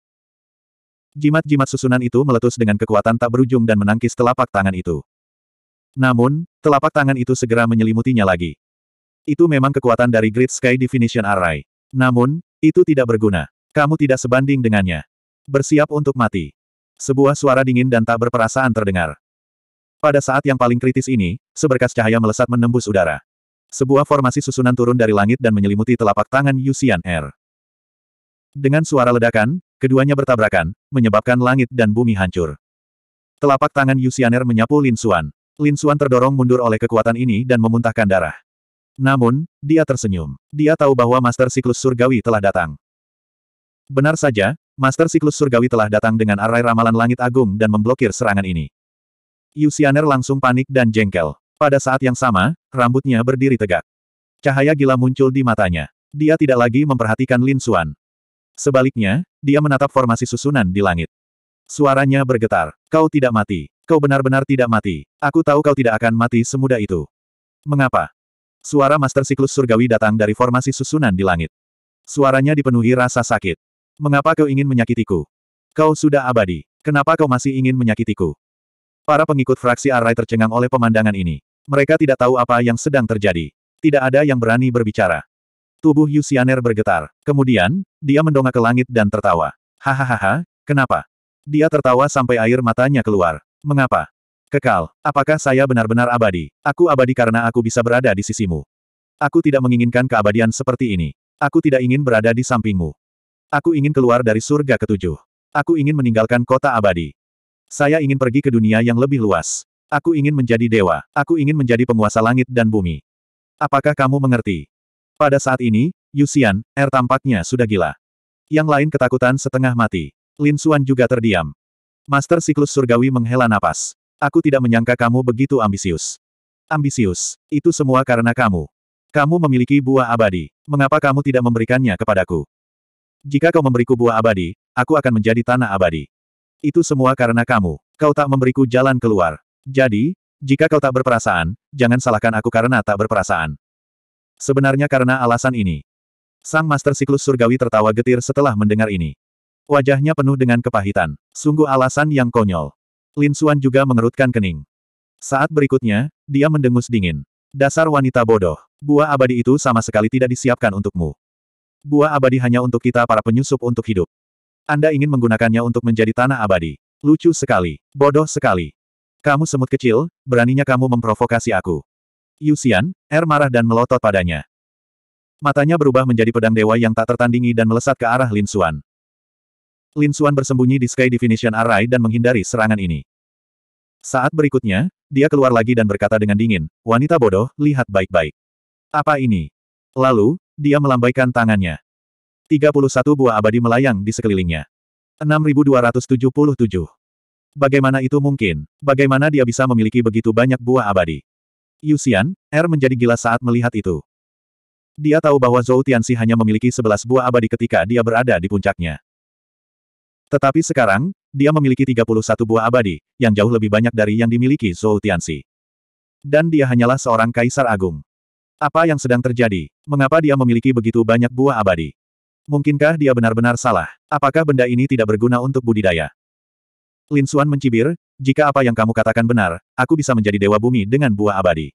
Jimat-jimat susunan itu meletus dengan kekuatan tak berujung dan menangkis telapak tangan itu. Namun, telapak tangan itu segera menyelimutinya lagi. Itu memang kekuatan dari Great Sky Definition Array. Namun, itu tidak berguna. Kamu tidak sebanding dengannya. Bersiap untuk mati. Sebuah suara dingin dan tak berperasaan terdengar. Pada saat yang paling kritis ini, seberkas cahaya melesat menembus udara. Sebuah formasi susunan turun dari langit dan menyelimuti telapak tangan Yusian Er. Dengan suara ledakan, Keduanya bertabrakan, menyebabkan langit dan bumi hancur. Telapak tangan Yusianer menyapu Lin Xuan. Lin Xuan terdorong mundur oleh kekuatan ini dan memuntahkan darah. Namun, dia tersenyum. Dia tahu bahwa Master Siklus Surgawi telah datang. Benar saja, Master Siklus Surgawi telah datang dengan arai ramalan langit agung dan memblokir serangan ini. Yusianer langsung panik dan jengkel. Pada saat yang sama, rambutnya berdiri tegak. Cahaya gila muncul di matanya. Dia tidak lagi memperhatikan Lin Xuan. Sebaliknya, dia menatap formasi susunan di langit. Suaranya bergetar. Kau tidak mati. Kau benar-benar tidak mati. Aku tahu kau tidak akan mati semudah itu. Mengapa? Suara Master Siklus Surgawi datang dari formasi susunan di langit. Suaranya dipenuhi rasa sakit. Mengapa kau ingin menyakitiku? Kau sudah abadi. Kenapa kau masih ingin menyakitiku? Para pengikut fraksi Arai tercengang oleh pemandangan ini. Mereka tidak tahu apa yang sedang terjadi. Tidak ada yang berani berbicara. Tubuh Yusianer bergetar. Kemudian, dia mendongak ke langit dan tertawa. Hahaha, kenapa? Dia tertawa sampai air matanya keluar. Mengapa? Kekal, apakah saya benar-benar abadi? Aku abadi karena aku bisa berada di sisimu. Aku tidak menginginkan keabadian seperti ini. Aku tidak ingin berada di sampingmu. Aku ingin keluar dari surga ketujuh. Aku ingin meninggalkan kota abadi. Saya ingin pergi ke dunia yang lebih luas. Aku ingin menjadi dewa. Aku ingin menjadi penguasa langit dan bumi. Apakah kamu mengerti? Pada saat ini, Yusian, Er tampaknya sudah gila. Yang lain ketakutan setengah mati. Lin Xuan juga terdiam. Master Siklus Surgawi menghela napas. Aku tidak menyangka kamu begitu ambisius. Ambisius, itu semua karena kamu. Kamu memiliki buah abadi. Mengapa kamu tidak memberikannya kepadaku? Jika kau memberiku buah abadi, aku akan menjadi tanah abadi. Itu semua karena kamu. Kau tak memberiku jalan keluar. Jadi, jika kau tak berperasaan, jangan salahkan aku karena tak berperasaan. Sebenarnya karena alasan ini. Sang Master Siklus Surgawi tertawa getir setelah mendengar ini. Wajahnya penuh dengan kepahitan. Sungguh alasan yang konyol. Lin Suan juga mengerutkan kening. Saat berikutnya, dia mendengus dingin. Dasar wanita bodoh. Buah abadi itu sama sekali tidak disiapkan untukmu. Buah abadi hanya untuk kita para penyusup untuk hidup. Anda ingin menggunakannya untuk menjadi tanah abadi. Lucu sekali. Bodoh sekali. Kamu semut kecil, beraninya kamu memprovokasi aku. Yusian, Er marah dan melotot padanya. Matanya berubah menjadi pedang dewa yang tak tertandingi dan melesat ke arah Lin Xuan. Lin Xuan bersembunyi di Sky Definition Array dan menghindari serangan ini. Saat berikutnya, dia keluar lagi dan berkata dengan dingin, wanita bodoh, lihat baik-baik. Apa ini? Lalu, dia melambaikan tangannya. 31 buah abadi melayang di sekelilingnya. 6277. Bagaimana itu mungkin? Bagaimana dia bisa memiliki begitu banyak buah abadi? Yusian, Er menjadi gila saat melihat itu. Dia tahu bahwa Zhou Tianxi hanya memiliki sebelas buah abadi ketika dia berada di puncaknya. Tetapi sekarang, dia memiliki 31 buah abadi, yang jauh lebih banyak dari yang dimiliki Zhou Tianxi. Dan dia hanyalah seorang kaisar agung. Apa yang sedang terjadi? Mengapa dia memiliki begitu banyak buah abadi? Mungkinkah dia benar-benar salah? Apakah benda ini tidak berguna untuk budidaya? Lin Suan mencibir, jika apa yang kamu katakan benar, aku bisa menjadi dewa bumi dengan buah abadi.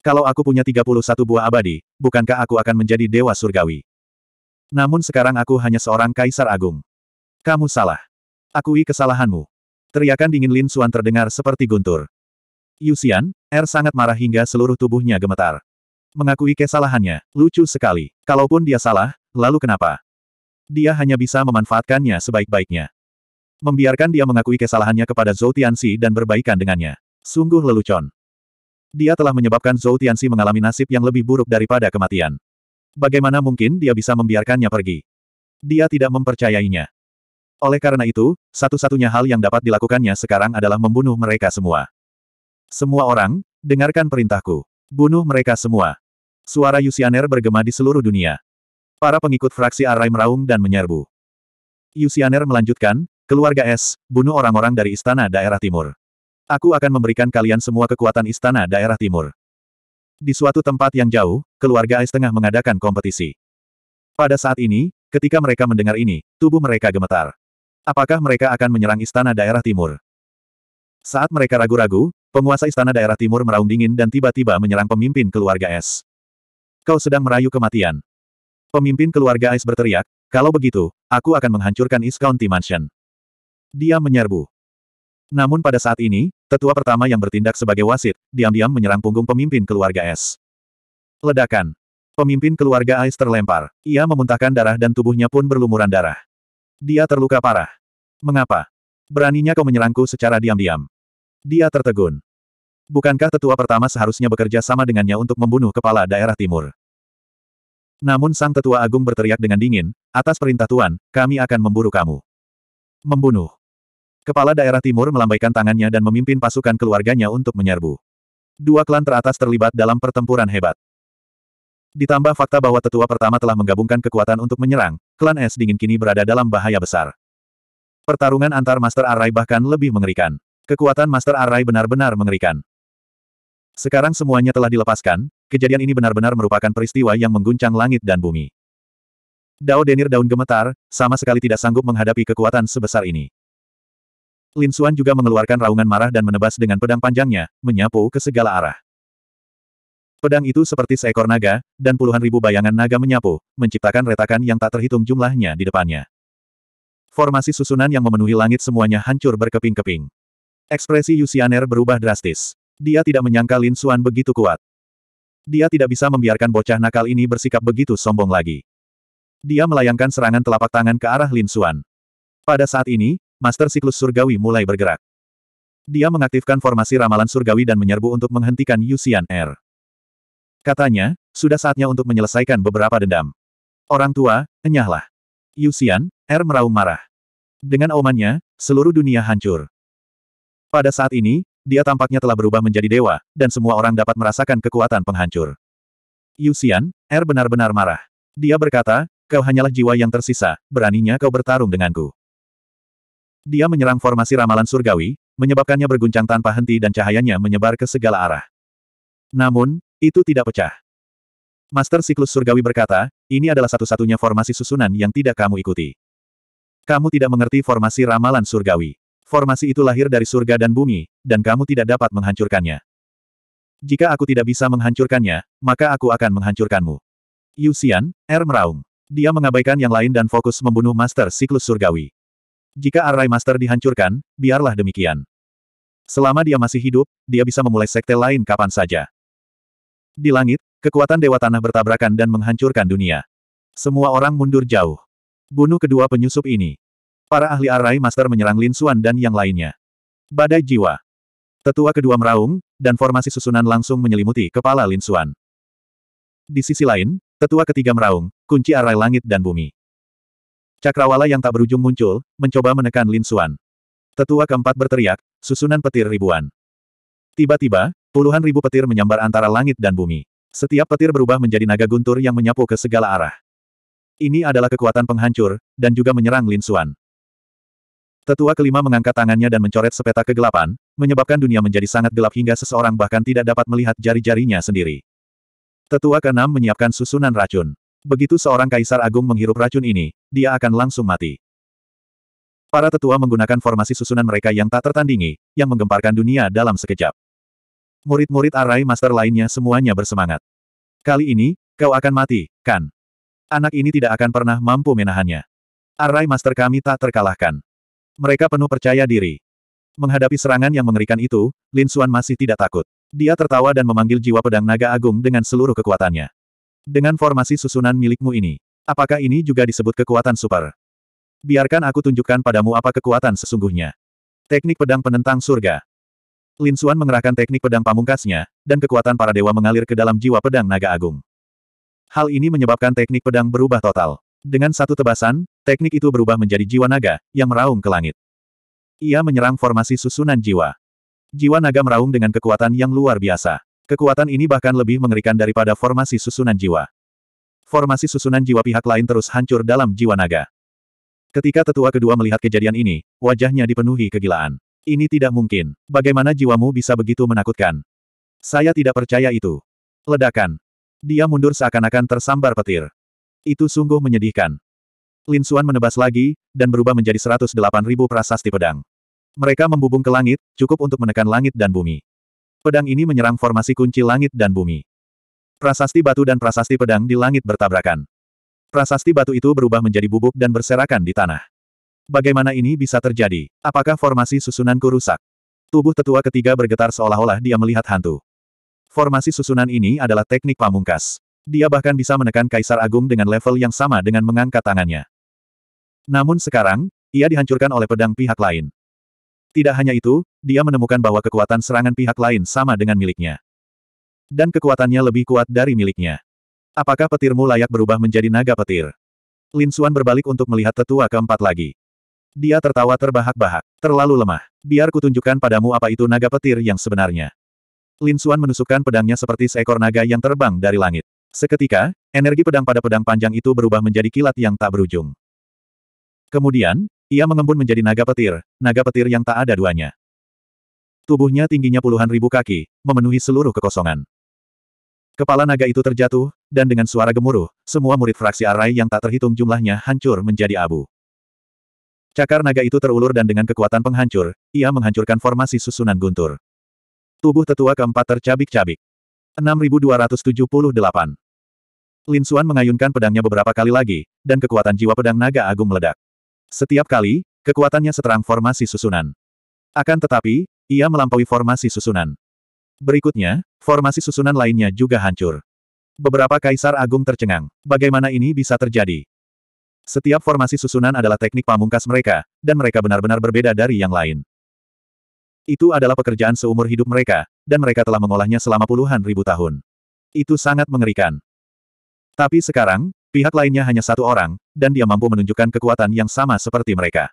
Kalau aku punya 31 buah abadi, bukankah aku akan menjadi dewa surgawi? Namun sekarang aku hanya seorang kaisar agung. Kamu salah. Akui kesalahanmu. Teriakan dingin Lin Suan terdengar seperti guntur. Yusian, Er sangat marah hingga seluruh tubuhnya gemetar. Mengakui kesalahannya, lucu sekali. Kalaupun dia salah, lalu kenapa? Dia hanya bisa memanfaatkannya sebaik-baiknya. Membiarkan dia mengakui kesalahannya kepada Zhou Tianxi dan berbaikan dengannya. Sungguh lelucon. Dia telah menyebabkan Zhou Tianxi mengalami nasib yang lebih buruk daripada kematian. Bagaimana mungkin dia bisa membiarkannya pergi? Dia tidak mempercayainya. Oleh karena itu, satu-satunya hal yang dapat dilakukannya sekarang adalah membunuh mereka semua. Semua orang, dengarkan perintahku. Bunuh mereka semua. Suara Yusianer bergema di seluruh dunia. Para pengikut fraksi Arai meraung dan menyerbu. Yusianer melanjutkan, Keluarga S, bunuh orang-orang dari istana daerah timur. Aku akan memberikan kalian semua kekuatan istana daerah timur. Di suatu tempat yang jauh, keluarga S tengah mengadakan kompetisi. Pada saat ini, ketika mereka mendengar ini, tubuh mereka gemetar. Apakah mereka akan menyerang istana daerah timur? Saat mereka ragu-ragu, penguasa istana daerah timur meraung dingin dan tiba-tiba menyerang pemimpin keluarga S. Kau sedang merayu kematian. Pemimpin keluarga S berteriak, kalau begitu, aku akan menghancurkan East County Mansion. Dia menyerbu. Namun pada saat ini, tetua pertama yang bertindak sebagai wasit, diam-diam menyerang punggung pemimpin keluarga Es. Ledakan. Pemimpin keluarga Ais terlempar. Ia memuntahkan darah dan tubuhnya pun berlumuran darah. Dia terluka parah. Mengapa? Beraninya kau menyerangku secara diam-diam. Dia tertegun. Bukankah tetua pertama seharusnya bekerja sama dengannya untuk membunuh kepala daerah timur? Namun sang tetua agung berteriak dengan dingin, atas perintah Tuan, kami akan memburu kamu. Membunuh. Kepala daerah timur melambaikan tangannya dan memimpin pasukan keluarganya untuk menyerbu. Dua klan teratas terlibat dalam pertempuran hebat. Ditambah fakta bahwa tetua pertama telah menggabungkan kekuatan untuk menyerang, klan es dingin kini berada dalam bahaya besar. Pertarungan antar Master arai bahkan lebih mengerikan. Kekuatan Master arai benar-benar mengerikan. Sekarang semuanya telah dilepaskan, kejadian ini benar-benar merupakan peristiwa yang mengguncang langit dan bumi. Dao Denir daun gemetar, sama sekali tidak sanggup menghadapi kekuatan sebesar ini. Lin Xuan juga mengeluarkan raungan marah dan menebas dengan pedang panjangnya, menyapu ke segala arah. Pedang itu seperti seekor naga, dan puluhan ribu bayangan naga menyapu, menciptakan retakan yang tak terhitung jumlahnya di depannya. Formasi susunan yang memenuhi langit semuanya hancur berkeping-keping. Ekspresi Yusianer berubah drastis. Dia tidak menyangka Lin Xuan begitu kuat. Dia tidak bisa membiarkan bocah nakal ini bersikap begitu sombong lagi. Dia melayangkan serangan telapak tangan ke arah Lin Xuan. Pada saat ini, Master Siklus Surgawi mulai bergerak. Dia mengaktifkan formasi ramalan surgawi dan menyerbu untuk menghentikan Yusian R. Er. Katanya, sudah saatnya untuk menyelesaikan beberapa dendam. Orang tua, enyahlah. Yusian, R er meraung marah. Dengan aumannya, seluruh dunia hancur. Pada saat ini, dia tampaknya telah berubah menjadi dewa, dan semua orang dapat merasakan kekuatan penghancur. Yusian, R er benar-benar marah. Dia berkata, kau hanyalah jiwa yang tersisa, beraninya kau bertarung denganku. Dia menyerang formasi ramalan surgawi, menyebabkannya berguncang tanpa henti dan cahayanya menyebar ke segala arah. Namun, itu tidak pecah. Master Siklus Surgawi berkata, ini adalah satu-satunya formasi susunan yang tidak kamu ikuti. Kamu tidak mengerti formasi ramalan surgawi. Formasi itu lahir dari surga dan bumi, dan kamu tidak dapat menghancurkannya. Jika aku tidak bisa menghancurkannya, maka aku akan menghancurkanmu. Yusian, Er meraung. Dia mengabaikan yang lain dan fokus membunuh Master Siklus Surgawi. Jika Array Master dihancurkan, biarlah demikian. Selama dia masih hidup, dia bisa memulai sekte lain kapan saja. Di langit, kekuatan Dewa Tanah bertabrakan dan menghancurkan dunia. Semua orang mundur jauh. Bunuh kedua penyusup ini. Para ahli Array Master menyerang Lin Suan dan yang lainnya. Badai jiwa. Tetua kedua meraung, dan formasi susunan langsung menyelimuti kepala Lin Suan. Di sisi lain, tetua ketiga meraung, kunci Array langit dan bumi. Cakrawala yang tak berujung muncul, mencoba menekan Lin Xuan. Tetua keempat berteriak, susunan petir ribuan. Tiba-tiba, puluhan ribu petir menyambar antara langit dan bumi. Setiap petir berubah menjadi naga guntur yang menyapu ke segala arah. Ini adalah kekuatan penghancur, dan juga menyerang Lin Xuan. Tetua kelima mengangkat tangannya dan mencoret sepeta kegelapan, menyebabkan dunia menjadi sangat gelap hingga seseorang bahkan tidak dapat melihat jari-jarinya sendiri. Tetua keenam menyiapkan susunan racun. Begitu seorang kaisar agung menghirup racun ini, dia akan langsung mati. Para tetua menggunakan formasi susunan mereka yang tak tertandingi, yang menggemparkan dunia dalam sekejap. Murid-murid arai master lainnya semuanya bersemangat. Kali ini, kau akan mati, kan? Anak ini tidak akan pernah mampu menahannya. Arai master kami tak terkalahkan. Mereka penuh percaya diri. Menghadapi serangan yang mengerikan itu, Lin Suan masih tidak takut. Dia tertawa dan memanggil jiwa pedang naga agung dengan seluruh kekuatannya. Dengan formasi susunan milikmu ini, Apakah ini juga disebut kekuatan super? Biarkan aku tunjukkan padamu apa kekuatan sesungguhnya. Teknik pedang penentang surga. Lin Xuan mengerahkan teknik pedang pamungkasnya, dan kekuatan para dewa mengalir ke dalam jiwa pedang naga agung. Hal ini menyebabkan teknik pedang berubah total. Dengan satu tebasan, teknik itu berubah menjadi jiwa naga, yang meraung ke langit. Ia menyerang formasi susunan jiwa. Jiwa naga meraung dengan kekuatan yang luar biasa. Kekuatan ini bahkan lebih mengerikan daripada formasi susunan jiwa. Formasi susunan jiwa pihak lain terus hancur dalam jiwa naga. Ketika tetua kedua melihat kejadian ini, wajahnya dipenuhi kegilaan. Ini tidak mungkin. Bagaimana jiwamu bisa begitu menakutkan? Saya tidak percaya itu. Ledakan. Dia mundur seakan-akan tersambar petir. Itu sungguh menyedihkan. Lin Xuan menebas lagi, dan berubah menjadi 108 ribu prasasti pedang. Mereka membubung ke langit, cukup untuk menekan langit dan bumi. Pedang ini menyerang formasi kunci langit dan bumi. Prasasti batu dan prasasti pedang di langit bertabrakan. Prasasti batu itu berubah menjadi bubuk dan berserakan di tanah. Bagaimana ini bisa terjadi? Apakah formasi susunanku rusak? Tubuh tetua ketiga bergetar seolah-olah dia melihat hantu. Formasi susunan ini adalah teknik pamungkas. Dia bahkan bisa menekan Kaisar Agung dengan level yang sama dengan mengangkat tangannya. Namun sekarang, ia dihancurkan oleh pedang pihak lain. Tidak hanya itu, dia menemukan bahwa kekuatan serangan pihak lain sama dengan miliknya. Dan kekuatannya lebih kuat dari miliknya. Apakah petirmu layak berubah menjadi naga petir? Lin Xuan berbalik untuk melihat tetua keempat lagi. Dia tertawa terbahak-bahak. Terlalu lemah. Biar kutunjukkan padamu apa itu naga petir yang sebenarnya. Lin Xuan menusukkan pedangnya seperti seekor naga yang terbang dari langit. Seketika, energi pedang pada pedang panjang itu berubah menjadi kilat yang tak berujung. Kemudian, ia mengembun menjadi naga petir, naga petir yang tak ada duanya. Tubuhnya tingginya puluhan ribu kaki, memenuhi seluruh kekosongan. Kepala naga itu terjatuh, dan dengan suara gemuruh, semua murid fraksi Arai yang tak terhitung jumlahnya hancur menjadi abu. Cakar naga itu terulur dan dengan kekuatan penghancur, ia menghancurkan formasi susunan guntur. Tubuh tetua keempat tercabik-cabik. 6278. Lin Xuan mengayunkan pedangnya beberapa kali lagi, dan kekuatan jiwa pedang naga agung meledak. Setiap kali, kekuatannya seterang formasi susunan. Akan tetapi, ia melampaui formasi susunan. Berikutnya, formasi susunan lainnya juga hancur. Beberapa kaisar agung tercengang. Bagaimana ini bisa terjadi? Setiap formasi susunan adalah teknik pamungkas mereka, dan mereka benar-benar berbeda dari yang lain. Itu adalah pekerjaan seumur hidup mereka, dan mereka telah mengolahnya selama puluhan ribu tahun. Itu sangat mengerikan. Tapi sekarang, pihak lainnya hanya satu orang, dan dia mampu menunjukkan kekuatan yang sama seperti mereka.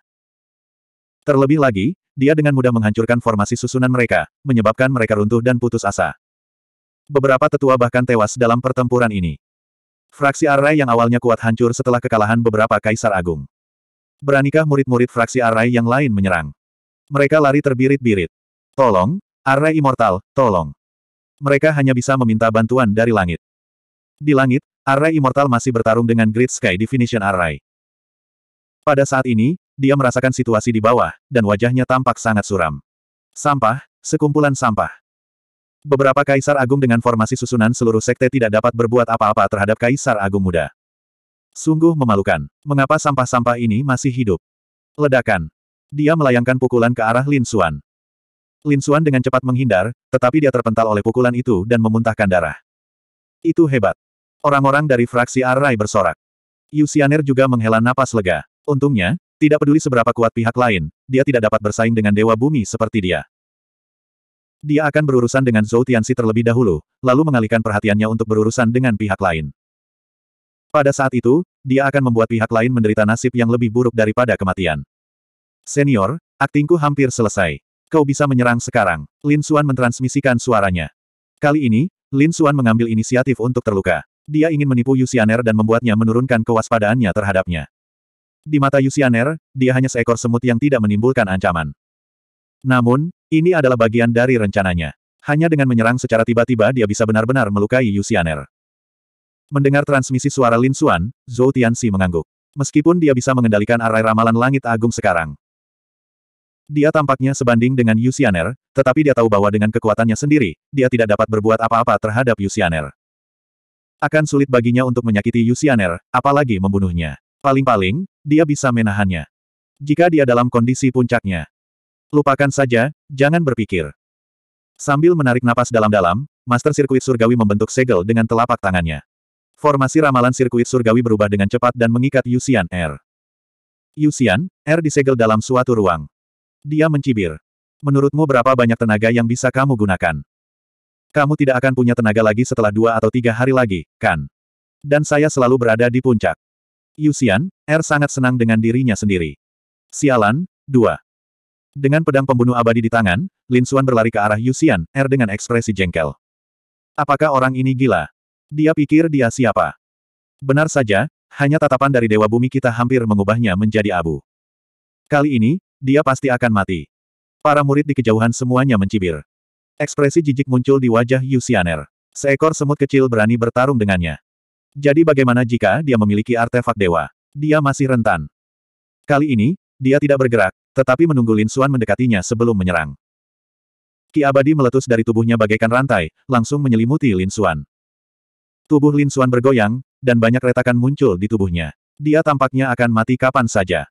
Terlebih lagi, dia dengan mudah menghancurkan formasi susunan mereka, menyebabkan mereka runtuh dan putus asa. Beberapa tetua bahkan tewas dalam pertempuran ini. Fraksi Arai yang awalnya kuat hancur setelah kekalahan beberapa kaisar agung. Beranikah murid-murid fraksi Arai yang lain menyerang? Mereka lari terbirit-birit. Tolong, Arai Immortal, tolong. Mereka hanya bisa meminta bantuan dari langit. Di langit, Arai Immortal masih bertarung dengan Great Sky Definition Arai. Pada saat ini, dia merasakan situasi di bawah, dan wajahnya tampak sangat suram. Sampah, sekumpulan sampah. Beberapa kaisar agung dengan formasi susunan seluruh sekte tidak dapat berbuat apa-apa terhadap kaisar agung muda. Sungguh memalukan. Mengapa sampah-sampah ini masih hidup? Ledakan. Dia melayangkan pukulan ke arah Lin Xuan. Lin Xuan dengan cepat menghindar, tetapi dia terpental oleh pukulan itu dan memuntahkan darah. Itu hebat. Orang-orang dari fraksi Arai bersorak. Yusianer juga menghela napas lega. Untungnya, tidak peduli seberapa kuat pihak lain, dia tidak dapat bersaing dengan Dewa Bumi seperti dia. Dia akan berurusan dengan Zhou Tianxi terlebih dahulu, lalu mengalihkan perhatiannya untuk berurusan dengan pihak lain. Pada saat itu, dia akan membuat pihak lain menderita nasib yang lebih buruk daripada kematian. Senior, aktingku hampir selesai. Kau bisa menyerang sekarang. Lin Xuan mentransmisikan suaranya. Kali ini, Lin Xuan mengambil inisiatif untuk terluka. Dia ingin menipu Yu Xianer dan membuatnya menurunkan kewaspadaannya terhadapnya. Di mata Yusianer, dia hanya seekor semut yang tidak menimbulkan ancaman. Namun, ini adalah bagian dari rencananya. Hanya dengan menyerang secara tiba-tiba dia bisa benar-benar melukai Yusianer. Mendengar transmisi suara Lin Xuan, Zhou Tianxi mengangguk. Meskipun dia bisa mengendalikan arai ramalan langit agung sekarang. Dia tampaknya sebanding dengan Yusianer, tetapi dia tahu bahwa dengan kekuatannya sendiri, dia tidak dapat berbuat apa-apa terhadap Yusianer. Akan sulit baginya untuk menyakiti Yusianer, apalagi membunuhnya. Paling-paling, dia bisa menahannya. Jika dia dalam kondisi puncaknya. Lupakan saja, jangan berpikir. Sambil menarik napas dalam-dalam, Master Sirkuit Surgawi membentuk segel dengan telapak tangannya. Formasi ramalan sirkuit surgawi berubah dengan cepat dan mengikat Yusian R. Er. Yusian, R er disegel dalam suatu ruang. Dia mencibir. Menurutmu berapa banyak tenaga yang bisa kamu gunakan? Kamu tidak akan punya tenaga lagi setelah dua atau tiga hari lagi, kan? Dan saya selalu berada di puncak. Yusian, Er sangat senang dengan dirinya sendiri. Sialan, dua. Dengan pedang pembunuh abadi di tangan, Lin Xuan berlari ke arah Yusian, Er dengan ekspresi jengkel. Apakah orang ini gila? Dia pikir dia siapa? Benar saja, hanya tatapan dari Dewa Bumi kita hampir mengubahnya menjadi abu. Kali ini, dia pasti akan mati. Para murid di kejauhan semuanya mencibir. Ekspresi jijik muncul di wajah Yusianer. Seekor semut kecil berani bertarung dengannya. Jadi bagaimana jika dia memiliki artefak dewa? Dia masih rentan. Kali ini, dia tidak bergerak, tetapi menunggu Lin Xuan mendekatinya sebelum menyerang. Ki abadi meletus dari tubuhnya bagaikan rantai, langsung menyelimuti Lin Xuan. Tubuh Lin Xuan bergoyang, dan banyak retakan muncul di tubuhnya. Dia tampaknya akan mati kapan saja.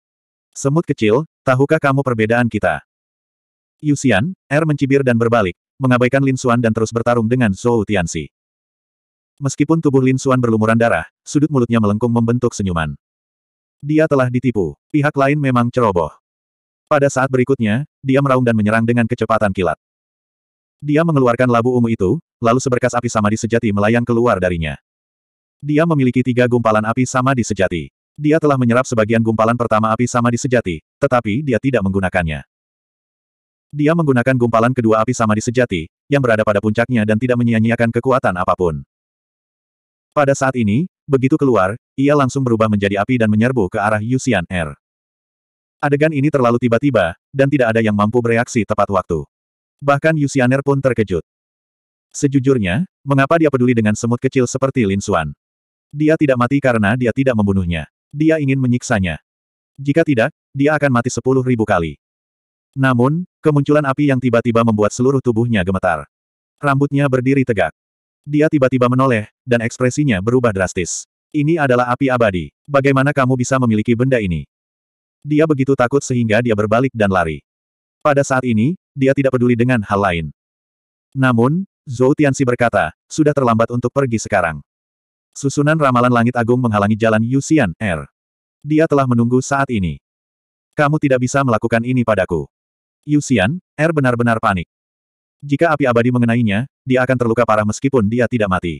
Semut kecil, tahukah kamu perbedaan kita? Yusian, R mencibir dan berbalik, mengabaikan Lin Xuan dan terus bertarung dengan Zhou Tianxi. Meskipun tubuh Lin Suan berlumuran darah, sudut mulutnya melengkung membentuk senyuman. Dia telah ditipu. Pihak lain memang ceroboh. Pada saat berikutnya, dia meraung dan menyerang dengan kecepatan kilat. Dia mengeluarkan labu ungu itu, lalu seberkas api samadi sejati melayang keluar darinya. Dia memiliki tiga gumpalan api samadi sejati. Dia telah menyerap sebagian gumpalan pertama api samadi sejati, tetapi dia tidak menggunakannya. Dia menggunakan gumpalan kedua api samadi sejati, yang berada pada puncaknya dan tidak menyia-nyiakan kekuatan apapun. Pada saat ini, begitu keluar, ia langsung berubah menjadi api dan menyerbu ke arah Yusian Er. Adegan ini terlalu tiba-tiba, dan tidak ada yang mampu bereaksi tepat waktu. Bahkan Er pun terkejut. Sejujurnya, mengapa dia peduli dengan semut kecil seperti Lin Xuan? Dia tidak mati karena dia tidak membunuhnya. Dia ingin menyiksanya. Jika tidak, dia akan mati sepuluh ribu kali. Namun, kemunculan api yang tiba-tiba membuat seluruh tubuhnya gemetar. Rambutnya berdiri tegak. Dia tiba-tiba menoleh, dan ekspresinya berubah drastis. Ini adalah api abadi. Bagaimana kamu bisa memiliki benda ini? Dia begitu takut sehingga dia berbalik dan lari. Pada saat ini, dia tidak peduli dengan hal lain. Namun, Zhou Tianxi berkata, sudah terlambat untuk pergi sekarang. Susunan ramalan langit agung menghalangi jalan Yuxian R. Er. Dia telah menunggu saat ini. Kamu tidak bisa melakukan ini padaku. Yuxian, R er benar-benar panik. Jika api abadi mengenainya, dia akan terluka parah meskipun dia tidak mati.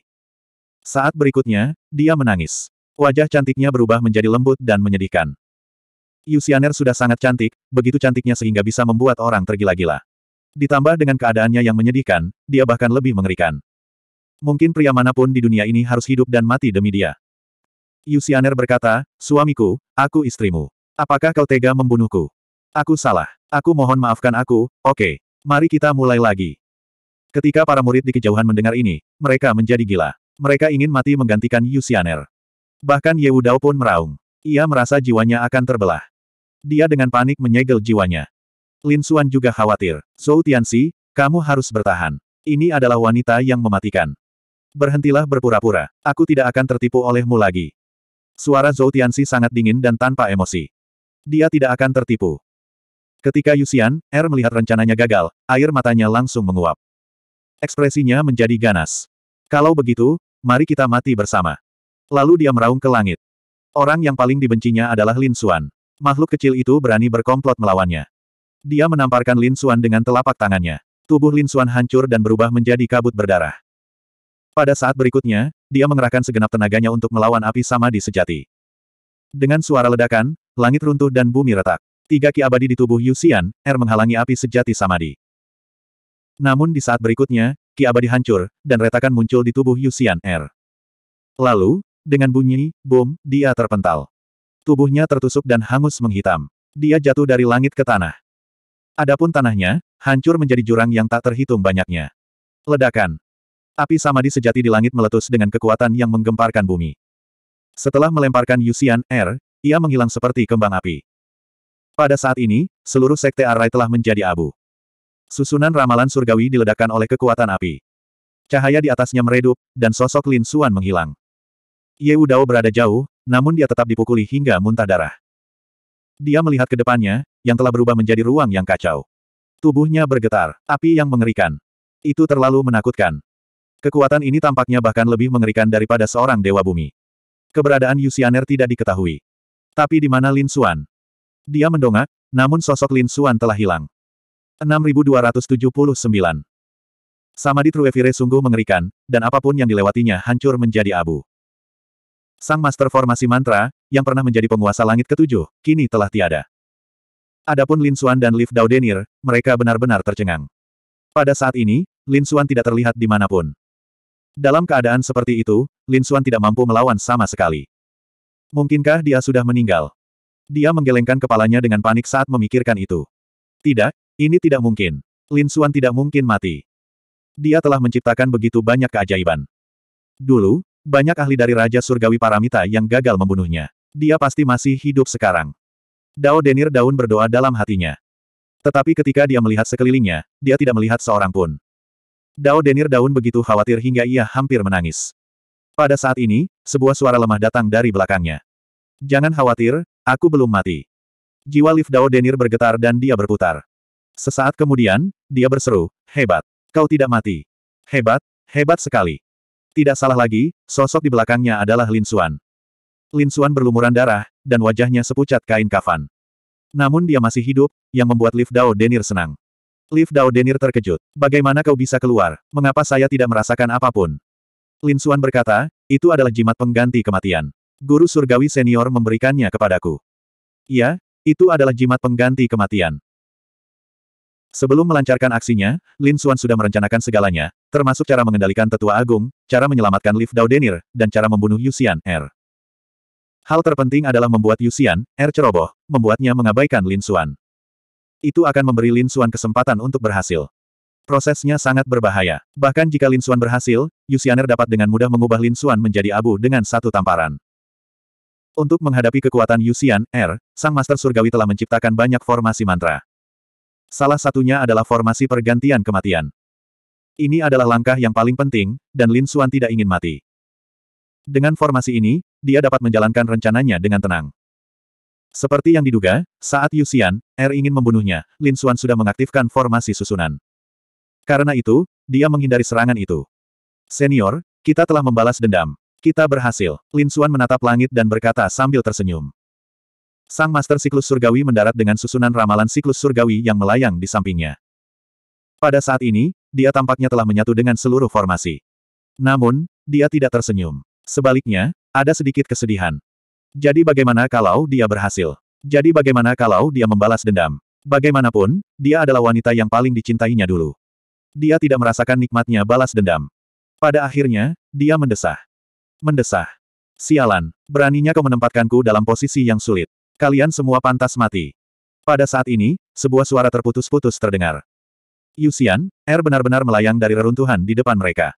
Saat berikutnya, dia menangis. Wajah cantiknya berubah menjadi lembut dan menyedihkan. Yusianer sudah sangat cantik, begitu cantiknya sehingga bisa membuat orang tergila-gila. Ditambah dengan keadaannya yang menyedihkan, dia bahkan lebih mengerikan. Mungkin pria manapun di dunia ini harus hidup dan mati demi dia. Yusianer berkata, Suamiku, aku istrimu. Apakah kau tega membunuhku? Aku salah. Aku mohon maafkan aku, oke. Okay. Mari kita mulai lagi. Ketika para murid di kejauhan mendengar ini, mereka menjadi gila. Mereka ingin mati menggantikan Yu Yusianer. Bahkan Ye Dao pun meraung. Ia merasa jiwanya akan terbelah. Dia dengan panik menyegel jiwanya. Lin Xuan juga khawatir. Zhou Tianxi, kamu harus bertahan. Ini adalah wanita yang mematikan. Berhentilah berpura-pura. Aku tidak akan tertipu olehmu lagi. Suara Zhou Tianxi sangat dingin dan tanpa emosi. Dia tidak akan tertipu. Ketika Yusian, Er melihat rencananya gagal, air matanya langsung menguap. Ekspresinya menjadi ganas. Kalau begitu, mari kita mati bersama. Lalu dia meraung ke langit. Orang yang paling dibencinya adalah Lin Xuan. Makhluk kecil itu berani berkomplot melawannya. Dia menamparkan Lin Xuan dengan telapak tangannya. Tubuh Lin Xuan hancur dan berubah menjadi kabut berdarah. Pada saat berikutnya, dia mengerahkan segenap tenaganya untuk melawan api sama di sejati. Dengan suara ledakan, langit runtuh dan bumi retak. Tiga ki abadi di tubuh Yusian, Er menghalangi api sejati Samadi. Namun di saat berikutnya, ki abadi hancur, dan retakan muncul di tubuh Yusian Er. Lalu, dengan bunyi, bom, dia terpental. Tubuhnya tertusuk dan hangus menghitam. Dia jatuh dari langit ke tanah. Adapun tanahnya, hancur menjadi jurang yang tak terhitung banyaknya. Ledakan. Api samadi sejati di langit meletus dengan kekuatan yang menggemparkan bumi. Setelah melemparkan Yusian Er, ia menghilang seperti kembang api. Pada saat ini, seluruh sekte Arai telah menjadi abu. Susunan ramalan surgawi diledakkan oleh kekuatan api. Cahaya di atasnya meredup, dan sosok Lin Suan menghilang. Ye Dao berada jauh, namun dia tetap dipukuli hingga muntah darah. Dia melihat ke depannya, yang telah berubah menjadi ruang yang kacau. Tubuhnya bergetar, api yang mengerikan. Itu terlalu menakutkan. Kekuatan ini tampaknya bahkan lebih mengerikan daripada seorang dewa bumi. Keberadaan Yusianer tidak diketahui. Tapi di mana Lin Suan? Dia mendongak, namun sosok Lin Suan telah hilang. 6279 Samadhi Truevire sungguh mengerikan, dan apapun yang dilewatinya hancur menjadi abu. Sang Master Formasi Mantra, yang pernah menjadi penguasa langit ketujuh, kini telah tiada. Adapun Lin Suan dan Liv Daudenir, mereka benar-benar tercengang. Pada saat ini, Lin Suan tidak terlihat di dimanapun. Dalam keadaan seperti itu, Lin Suan tidak mampu melawan sama sekali. Mungkinkah dia sudah meninggal? Dia menggelengkan kepalanya dengan panik saat memikirkan itu. Tidak, ini tidak mungkin. Lin Suan tidak mungkin mati. Dia telah menciptakan begitu banyak keajaiban. Dulu, banyak ahli dari Raja Surgawi Paramita yang gagal membunuhnya. Dia pasti masih hidup sekarang. Dao Denir Daun berdoa dalam hatinya. Tetapi ketika dia melihat sekelilingnya, dia tidak melihat seorang pun. Dao Denir Daun begitu khawatir hingga ia hampir menangis. Pada saat ini, sebuah suara lemah datang dari belakangnya. Jangan khawatir, Aku belum mati. Jiwa Liv Dao Denir bergetar dan dia berputar. Sesaat kemudian, dia berseru, hebat, kau tidak mati. Hebat, hebat sekali. Tidak salah lagi, sosok di belakangnya adalah Lin Suan. Lin Suan berlumuran darah, dan wajahnya sepucat kain kafan. Namun dia masih hidup, yang membuat Liv Dao Denir senang. Liv Dao Denir terkejut. Bagaimana kau bisa keluar? Mengapa saya tidak merasakan apapun? Lin Suan berkata, itu adalah jimat pengganti kematian guru surgawi senior memberikannya kepadaku. Ya, itu adalah jimat pengganti kematian. Sebelum melancarkan aksinya, Lin Xuan sudah merencanakan segalanya, termasuk cara mengendalikan tetua agung, cara menyelamatkan Liv Daudenir, dan cara membunuh Yusian R. Er. Hal terpenting adalah membuat Yusian R er ceroboh, membuatnya mengabaikan Lin Xuan. Itu akan memberi Lin Xuan kesempatan untuk berhasil. Prosesnya sangat berbahaya. Bahkan jika Lin Xuan berhasil, Yusianer dapat dengan mudah mengubah Lin Xuan menjadi abu dengan satu tamparan. Untuk menghadapi kekuatan Yusian, R, er, Sang Master Surgawi telah menciptakan banyak formasi mantra. Salah satunya adalah formasi pergantian kematian. Ini adalah langkah yang paling penting, dan Lin Xuan tidak ingin mati. Dengan formasi ini, dia dapat menjalankan rencananya dengan tenang. Seperti yang diduga, saat Yusian, R er ingin membunuhnya, Lin Xuan sudah mengaktifkan formasi susunan. Karena itu, dia menghindari serangan itu. Senior, kita telah membalas dendam. Kita berhasil. Lin Suan menatap langit dan berkata sambil tersenyum. Sang Master Siklus Surgawi mendarat dengan susunan ramalan siklus surgawi yang melayang di sampingnya. Pada saat ini, dia tampaknya telah menyatu dengan seluruh formasi. Namun, dia tidak tersenyum. Sebaliknya, ada sedikit kesedihan. Jadi bagaimana kalau dia berhasil? Jadi bagaimana kalau dia membalas dendam? Bagaimanapun, dia adalah wanita yang paling dicintainya dulu. Dia tidak merasakan nikmatnya balas dendam. Pada akhirnya, dia mendesah mendesah. Sialan, beraninya kau menempatkanku dalam posisi yang sulit. Kalian semua pantas mati. Pada saat ini, sebuah suara terputus-putus terdengar. Yusian, air er benar-benar melayang dari reruntuhan di depan mereka.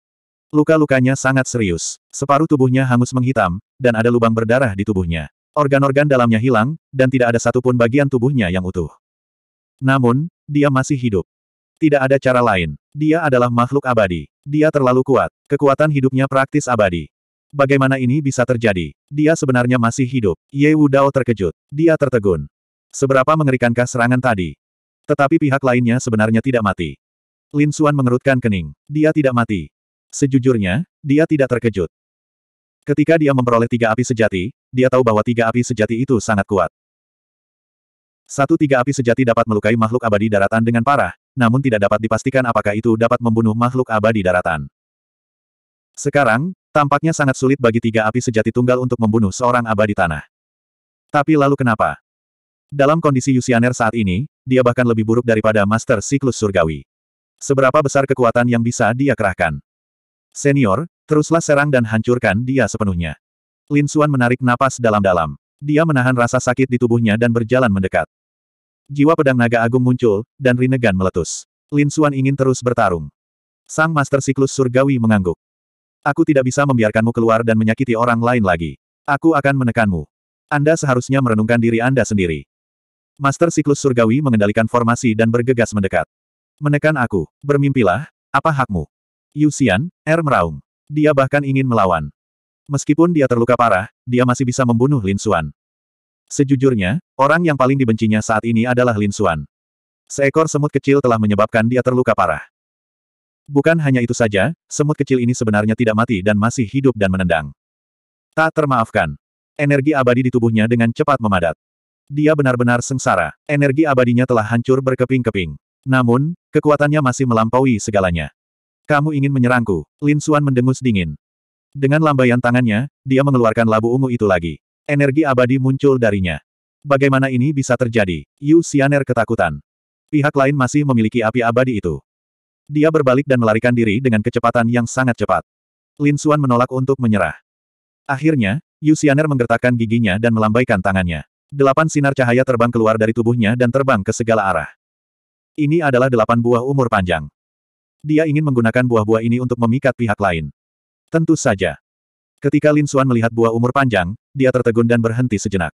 Luka-lukanya sangat serius, separuh tubuhnya hangus menghitam, dan ada lubang berdarah di tubuhnya. Organ-organ dalamnya hilang, dan tidak ada satupun bagian tubuhnya yang utuh. Namun, dia masih hidup. Tidak ada cara lain. Dia adalah makhluk abadi. Dia terlalu kuat. Kekuatan hidupnya praktis abadi. Bagaimana ini bisa terjadi? Dia sebenarnya masih hidup. Ye Dao terkejut. Dia tertegun. Seberapa mengerikankah serangan tadi? Tetapi pihak lainnya sebenarnya tidak mati. Lin Xuan mengerutkan kening. Dia tidak mati. Sejujurnya, dia tidak terkejut. Ketika dia memperoleh tiga api sejati, dia tahu bahwa tiga api sejati itu sangat kuat. Satu tiga api sejati dapat melukai makhluk abadi daratan dengan parah, namun tidak dapat dipastikan apakah itu dapat membunuh makhluk abadi daratan. Sekarang, Tampaknya sangat sulit bagi tiga api sejati tunggal untuk membunuh seorang abadi tanah. Tapi lalu kenapa? Dalam kondisi Yusianer saat ini, dia bahkan lebih buruk daripada Master Siklus Surgawi. Seberapa besar kekuatan yang bisa dia kerahkan? Senior, teruslah serang dan hancurkan dia sepenuhnya. Lin Xuan menarik napas dalam-dalam. Dia menahan rasa sakit di tubuhnya dan berjalan mendekat. Jiwa pedang naga agung muncul, dan Rinegan meletus. Lin Xuan ingin terus bertarung. Sang Master Siklus Surgawi mengangguk. Aku tidak bisa membiarkanmu keluar dan menyakiti orang lain lagi. Aku akan menekanmu. Anda seharusnya merenungkan diri Anda sendiri. Master Siklus Surgawi mengendalikan formasi dan bergegas mendekat. Menekan aku. Bermimpilah, apa hakmu? Yusian, Er meraung. Dia bahkan ingin melawan. Meskipun dia terluka parah, dia masih bisa membunuh Lin Xuan. Sejujurnya, orang yang paling dibencinya saat ini adalah Lin Xuan. Seekor semut kecil telah menyebabkan dia terluka parah. Bukan hanya itu saja, semut kecil ini sebenarnya tidak mati dan masih hidup dan menendang. Tak termaafkan. Energi abadi di tubuhnya dengan cepat memadat. Dia benar-benar sengsara. Energi abadinya telah hancur berkeping-keping. Namun, kekuatannya masih melampaui segalanya. Kamu ingin menyerangku? Lin Suan mendengus dingin. Dengan lambaian tangannya, dia mengeluarkan labu ungu itu lagi. Energi abadi muncul darinya. Bagaimana ini bisa terjadi? Yu Xianer ketakutan. Pihak lain masih memiliki api abadi itu. Dia berbalik dan melarikan diri dengan kecepatan yang sangat cepat. Lin Xuan menolak untuk menyerah. Akhirnya, Yu Xianer menggertakkan giginya dan melambaikan tangannya. Delapan sinar cahaya terbang keluar dari tubuhnya dan terbang ke segala arah. Ini adalah delapan buah umur panjang. Dia ingin menggunakan buah-buah ini untuk memikat pihak lain. Tentu saja. Ketika Lin Xuan melihat buah umur panjang, dia tertegun dan berhenti sejenak.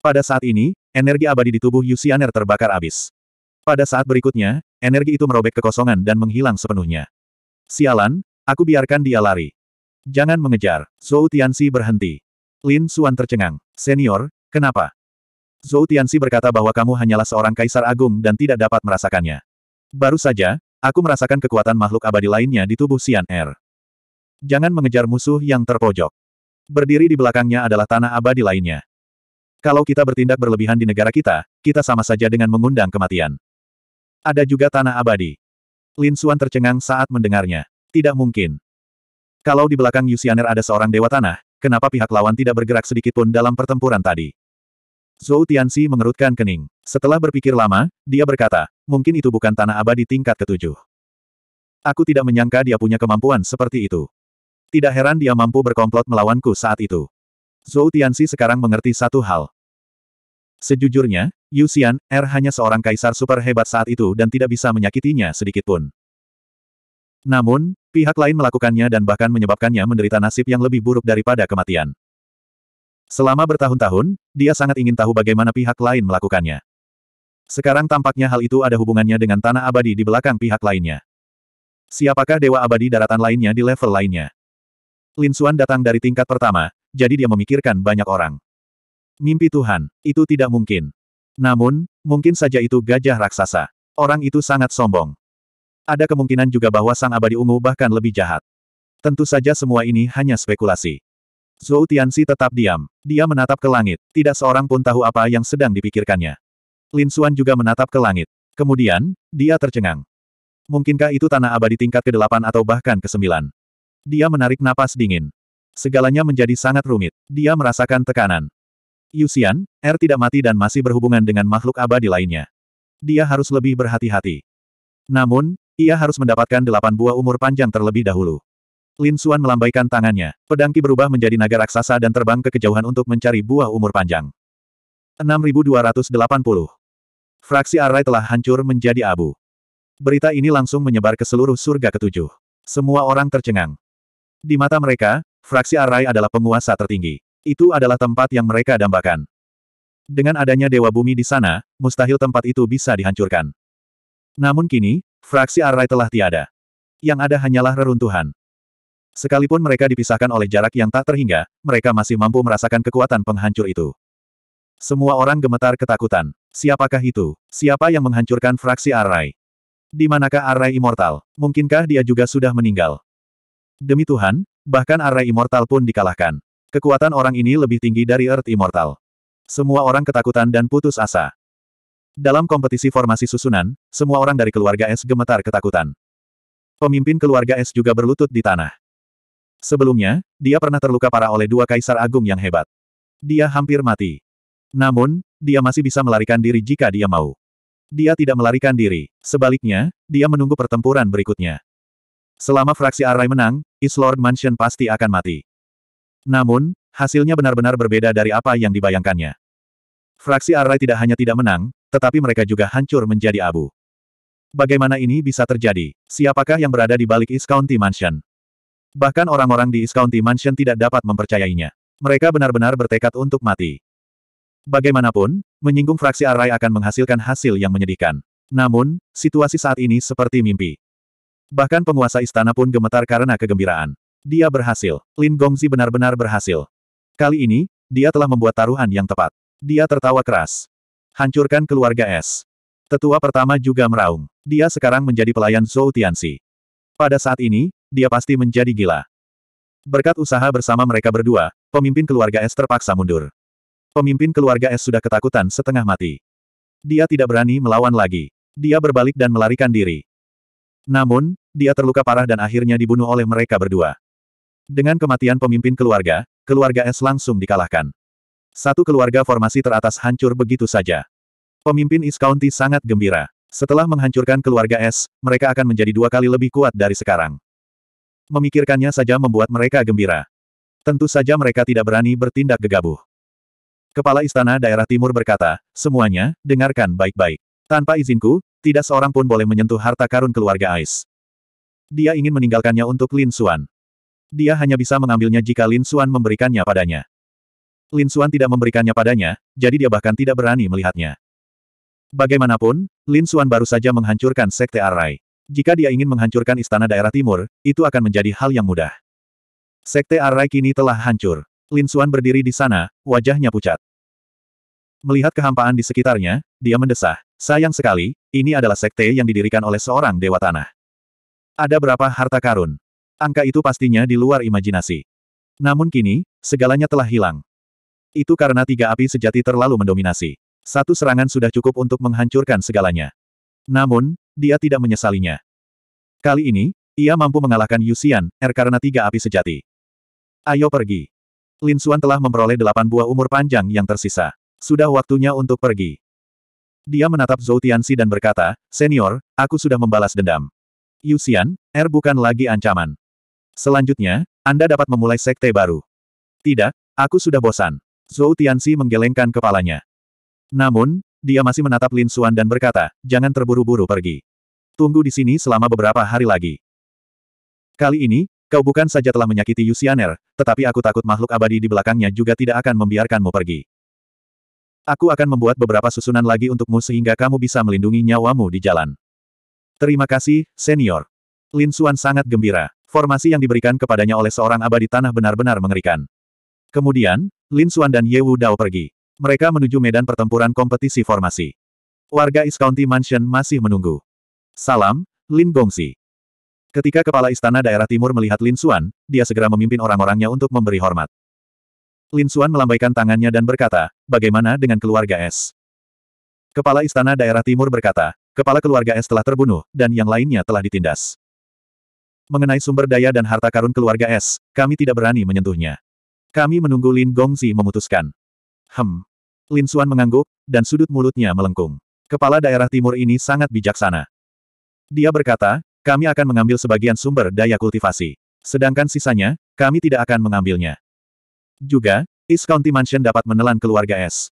Pada saat ini, energi abadi di tubuh Yu Xianer terbakar abis. Pada saat berikutnya, energi itu merobek kekosongan dan menghilang sepenuhnya. Sialan, aku biarkan dia lari. Jangan mengejar. Zhou Tianxi berhenti. Lin Xuan tercengang. Senior, kenapa? Zhou Tianxi berkata bahwa kamu hanyalah seorang kaisar agung dan tidak dapat merasakannya. Baru saja, aku merasakan kekuatan makhluk abadi lainnya di tubuh Xian Er. Jangan mengejar musuh yang terpojok. Berdiri di belakangnya adalah tanah abadi lainnya. Kalau kita bertindak berlebihan di negara kita, kita sama saja dengan mengundang kematian. Ada juga tanah abadi. Lin Suan tercengang saat mendengarnya. Tidak mungkin. Kalau di belakang Yusianer ada seorang dewa tanah, kenapa pihak lawan tidak bergerak sedikitpun dalam pertempuran tadi? Zhou Tianxi mengerutkan kening. Setelah berpikir lama, dia berkata, mungkin itu bukan tanah abadi tingkat ketujuh. Aku tidak menyangka dia punya kemampuan seperti itu. Tidak heran dia mampu berkomplot melawanku saat itu. Zhou Tianxi sekarang mengerti satu hal. Sejujurnya, Yu Xian, R er hanya seorang kaisar super hebat saat itu dan tidak bisa menyakitinya sedikit pun. Namun, pihak lain melakukannya dan bahkan menyebabkannya menderita nasib yang lebih buruk daripada kematian. Selama bertahun-tahun, dia sangat ingin tahu bagaimana pihak lain melakukannya. Sekarang tampaknya hal itu ada hubungannya dengan tanah abadi di belakang pihak lainnya. Siapakah dewa abadi daratan lainnya di level lainnya? Lin Xuan datang dari tingkat pertama, jadi dia memikirkan banyak orang. Mimpi Tuhan, itu tidak mungkin. Namun, mungkin saja itu gajah raksasa. Orang itu sangat sombong. Ada kemungkinan juga bahwa sang abadi ungu bahkan lebih jahat. Tentu saja semua ini hanya spekulasi. Zhou Tianxi tetap diam. Dia menatap ke langit. Tidak seorang pun tahu apa yang sedang dipikirkannya. Lin Xuan juga menatap ke langit. Kemudian, dia tercengang. Mungkinkah itu tanah abadi tingkat ke-8 atau bahkan ke-9? Dia menarik napas dingin. Segalanya menjadi sangat rumit. Dia merasakan tekanan. Yusian, R tidak mati dan masih berhubungan dengan makhluk abadi lainnya. Dia harus lebih berhati-hati. Namun, ia harus mendapatkan delapan buah umur panjang terlebih dahulu. Lin Xuan melambaikan tangannya. Pedangki berubah menjadi naga raksasa dan terbang ke kejauhan untuk mencari buah umur panjang. 6280. Fraksi Arai telah hancur menjadi abu. Berita ini langsung menyebar ke seluruh surga ketujuh. Semua orang tercengang. Di mata mereka, fraksi Arai adalah penguasa tertinggi. Itu adalah tempat yang mereka dambakan. Dengan adanya Dewa Bumi di sana, mustahil tempat itu bisa dihancurkan. Namun kini, fraksi arai telah tiada. Yang ada hanyalah reruntuhan. Sekalipun mereka dipisahkan oleh jarak yang tak terhingga, mereka masih mampu merasakan kekuatan penghancur itu. Semua orang gemetar ketakutan. Siapakah itu? Siapa yang menghancurkan fraksi arai? Di manakah arai Immortal? Mungkinkah dia juga sudah meninggal? Demi Tuhan, bahkan arai Immortal pun dikalahkan. Kekuatan orang ini lebih tinggi dari Earth Immortal. Semua orang ketakutan dan putus asa. Dalam kompetisi formasi susunan, semua orang dari keluarga S gemetar ketakutan. Pemimpin keluarga S juga berlutut di tanah. Sebelumnya, dia pernah terluka parah oleh dua kaisar agung yang hebat. Dia hampir mati. Namun, dia masih bisa melarikan diri jika dia mau. Dia tidak melarikan diri. Sebaliknya, dia menunggu pertempuran berikutnya. Selama fraksi Arai menang, Islord Mansion pasti akan mati. Namun, hasilnya benar-benar berbeda dari apa yang dibayangkannya. Fraksi Arai tidak hanya tidak menang, tetapi mereka juga hancur menjadi abu. Bagaimana ini bisa terjadi? Siapakah yang berada di balik East County Mansion? Bahkan orang-orang di East County Mansion tidak dapat mempercayainya. Mereka benar-benar bertekad untuk mati. Bagaimanapun, menyinggung fraksi Arai akan menghasilkan hasil yang menyedihkan. Namun, situasi saat ini seperti mimpi. Bahkan penguasa istana pun gemetar karena kegembiraan. Dia berhasil. Lin Gongzi benar-benar berhasil. Kali ini, dia telah membuat taruhan yang tepat. Dia tertawa keras. Hancurkan keluarga S. Tetua pertama juga meraung. Dia sekarang menjadi pelayan Zhou Tianxi. Pada saat ini, dia pasti menjadi gila. Berkat usaha bersama mereka berdua, pemimpin keluarga S terpaksa mundur. Pemimpin keluarga S sudah ketakutan setengah mati. Dia tidak berani melawan lagi. Dia berbalik dan melarikan diri. Namun, dia terluka parah dan akhirnya dibunuh oleh mereka berdua. Dengan kematian pemimpin keluarga, keluarga S langsung dikalahkan. Satu keluarga formasi teratas hancur begitu saja. Pemimpin East County sangat gembira. Setelah menghancurkan keluarga S, mereka akan menjadi dua kali lebih kuat dari sekarang. Memikirkannya saja membuat mereka gembira. Tentu saja mereka tidak berani bertindak gegabah. Kepala Istana Daerah Timur berkata, semuanya, dengarkan baik-baik. Tanpa izinku, tidak seorang pun boleh menyentuh harta karun keluarga Ais. Dia ingin meninggalkannya untuk Lin Suan." Dia hanya bisa mengambilnya jika Lin Suan memberikannya padanya. Lin Suan tidak memberikannya padanya, jadi dia bahkan tidak berani melihatnya. Bagaimanapun, Lin Suan baru saja menghancurkan Sekte Arai. Jika dia ingin menghancurkan istana daerah timur, itu akan menjadi hal yang mudah. Sekte Arai kini telah hancur. Lin Suan berdiri di sana, wajahnya pucat. Melihat kehampaan di sekitarnya, dia mendesah. Sayang sekali, ini adalah sekte yang didirikan oleh seorang dewa tanah. Ada berapa harta karun? Angka itu pastinya di luar imajinasi. Namun kini, segalanya telah hilang. Itu karena tiga api sejati terlalu mendominasi. Satu serangan sudah cukup untuk menghancurkan segalanya. Namun, dia tidak menyesalinya. Kali ini, ia mampu mengalahkan Yusian, R er karena tiga api sejati. Ayo pergi. Lin Xuan telah memperoleh delapan buah umur panjang yang tersisa. Sudah waktunya untuk pergi. Dia menatap Zhou Tianxi dan berkata, Senior, aku sudah membalas dendam. Yusian, R er bukan lagi ancaman. Selanjutnya, Anda dapat memulai sekte baru. Tidak, aku sudah bosan. Zhou Tianxi menggelengkan kepalanya. Namun, dia masih menatap Lin Xuan dan berkata, jangan terburu-buru pergi. Tunggu di sini selama beberapa hari lagi. Kali ini, kau bukan saja telah menyakiti Yu Xianer, tetapi aku takut makhluk abadi di belakangnya juga tidak akan membiarkanmu pergi. Aku akan membuat beberapa susunan lagi untukmu sehingga kamu bisa melindungi nyawamu di jalan. Terima kasih, senior. Lin Xuan sangat gembira formasi yang diberikan kepadanya oleh seorang abadi tanah benar-benar mengerikan. Kemudian, Lin Xuan dan Ye Wu Dao pergi. Mereka menuju medan pertempuran kompetisi formasi. Warga East County Mansion masih menunggu. Salam, Lin Gongxi. Ketika kepala istana daerah timur melihat Lin Xuan, dia segera memimpin orang-orangnya untuk memberi hormat. Lin Xuan melambaikan tangannya dan berkata, bagaimana dengan keluarga S? Kepala istana daerah timur berkata, kepala keluarga S telah terbunuh, dan yang lainnya telah ditindas. Mengenai sumber daya dan harta karun keluarga S, kami tidak berani menyentuhnya. Kami menunggu Lin Gongzi memutuskan. Hem. Lin Xuan mengangguk, dan sudut mulutnya melengkung. Kepala daerah timur ini sangat bijaksana. Dia berkata, kami akan mengambil sebagian sumber daya kultivasi. Sedangkan sisanya, kami tidak akan mengambilnya. Juga, East County Mansion dapat menelan keluarga S.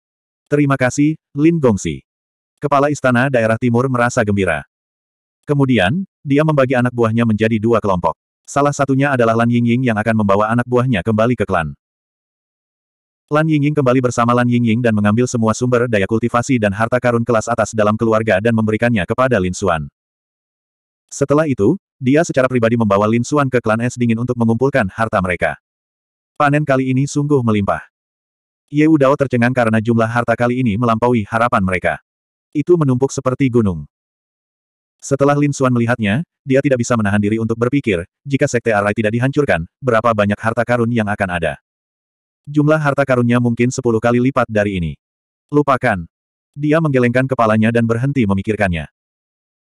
Terima kasih, Lin Gongsi. Kepala Istana Daerah Timur merasa gembira. Kemudian, dia membagi anak buahnya menjadi dua kelompok. Salah satunya adalah Lan Yingying yang akan membawa anak buahnya kembali ke klan. Lan Yingying kembali bersama Lan Yingying dan mengambil semua sumber daya kultivasi dan harta karun kelas atas dalam keluarga dan memberikannya kepada Lin Xuan. Setelah itu, dia secara pribadi membawa Lin Xuan ke klan es dingin untuk mengumpulkan harta mereka. Panen kali ini sungguh melimpah. Ye Udao tercengang karena jumlah harta kali ini melampaui harapan mereka. Itu menumpuk seperti gunung. Setelah Lin Xuan melihatnya, dia tidak bisa menahan diri untuk berpikir, jika Sekte Arai tidak dihancurkan, berapa banyak harta karun yang akan ada. Jumlah harta karunnya mungkin sepuluh kali lipat dari ini. Lupakan. Dia menggelengkan kepalanya dan berhenti memikirkannya.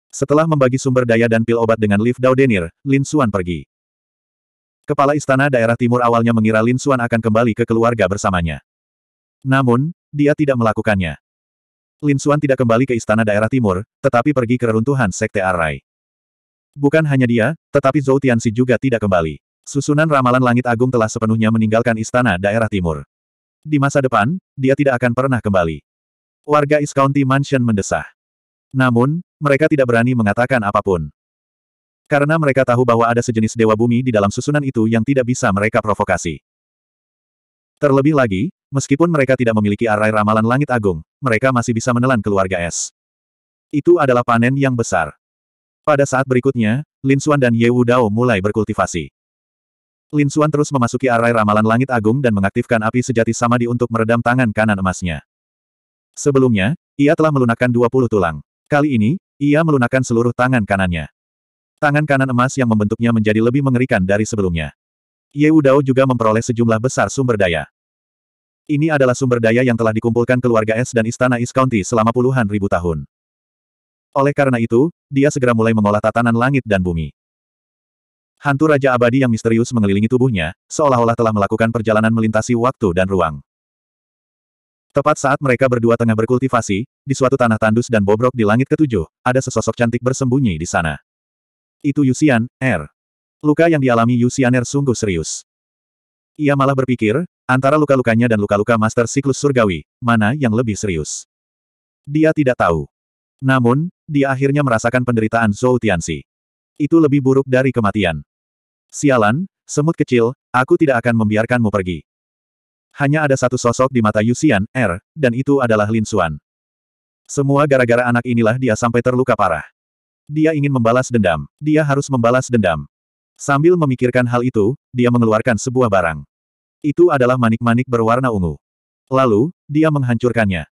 Setelah membagi sumber daya dan pil obat dengan Liv Daudenir, Lin Xuan pergi. Kepala Istana Daerah Timur awalnya mengira Lin Xuan akan kembali ke keluarga bersamanya. Namun, dia tidak melakukannya. Lin Suan tidak kembali ke istana daerah timur, tetapi pergi ke reruntuhan Sekte Arai. Bukan hanya dia, tetapi Zhou Tianxi juga tidak kembali. Susunan ramalan langit agung telah sepenuhnya meninggalkan istana daerah timur. Di masa depan, dia tidak akan pernah kembali. Warga East County Mansion mendesah. Namun, mereka tidak berani mengatakan apapun. Karena mereka tahu bahwa ada sejenis dewa bumi di dalam susunan itu yang tidak bisa mereka provokasi. Terlebih lagi, Meskipun mereka tidak memiliki arai ramalan langit agung, mereka masih bisa menelan keluarga es. Itu adalah panen yang besar. Pada saat berikutnya, Lin Xuan dan Ye Dao mulai berkultivasi. Lin Xuan terus memasuki arai ramalan langit agung dan mengaktifkan api sejati samadi untuk meredam tangan kanan emasnya. Sebelumnya, ia telah melunakkan 20 tulang. Kali ini, ia melunakkan seluruh tangan kanannya. Tangan kanan emas yang membentuknya menjadi lebih mengerikan dari sebelumnya. Ye Dao juga memperoleh sejumlah besar sumber daya. Ini adalah sumber daya yang telah dikumpulkan keluarga S dan Istana East County selama puluhan ribu tahun. Oleh karena itu, dia segera mulai mengolah tatanan langit dan bumi. Hantu Raja Abadi yang misterius mengelilingi tubuhnya, seolah-olah telah melakukan perjalanan melintasi waktu dan ruang. Tepat saat mereka berdua tengah berkultivasi, di suatu tanah tandus dan bobrok di langit ketujuh, ada sesosok cantik bersembunyi di sana. Itu Yusian, R. Er. Luka yang dialami Yusian R er sungguh serius. Ia malah berpikir, Antara luka-lukanya dan luka-luka Master Siklus Surgawi, mana yang lebih serius? Dia tidak tahu. Namun, dia akhirnya merasakan penderitaan Zhou Tianxi. Itu lebih buruk dari kematian. Sialan, semut kecil, aku tidak akan membiarkanmu pergi. Hanya ada satu sosok di mata Yusian, Er, dan itu adalah Lin Xuan. Semua gara-gara anak inilah dia sampai terluka parah. Dia ingin membalas dendam. Dia harus membalas dendam. Sambil memikirkan hal itu, dia mengeluarkan sebuah barang. Itu adalah manik-manik berwarna ungu. Lalu, dia menghancurkannya.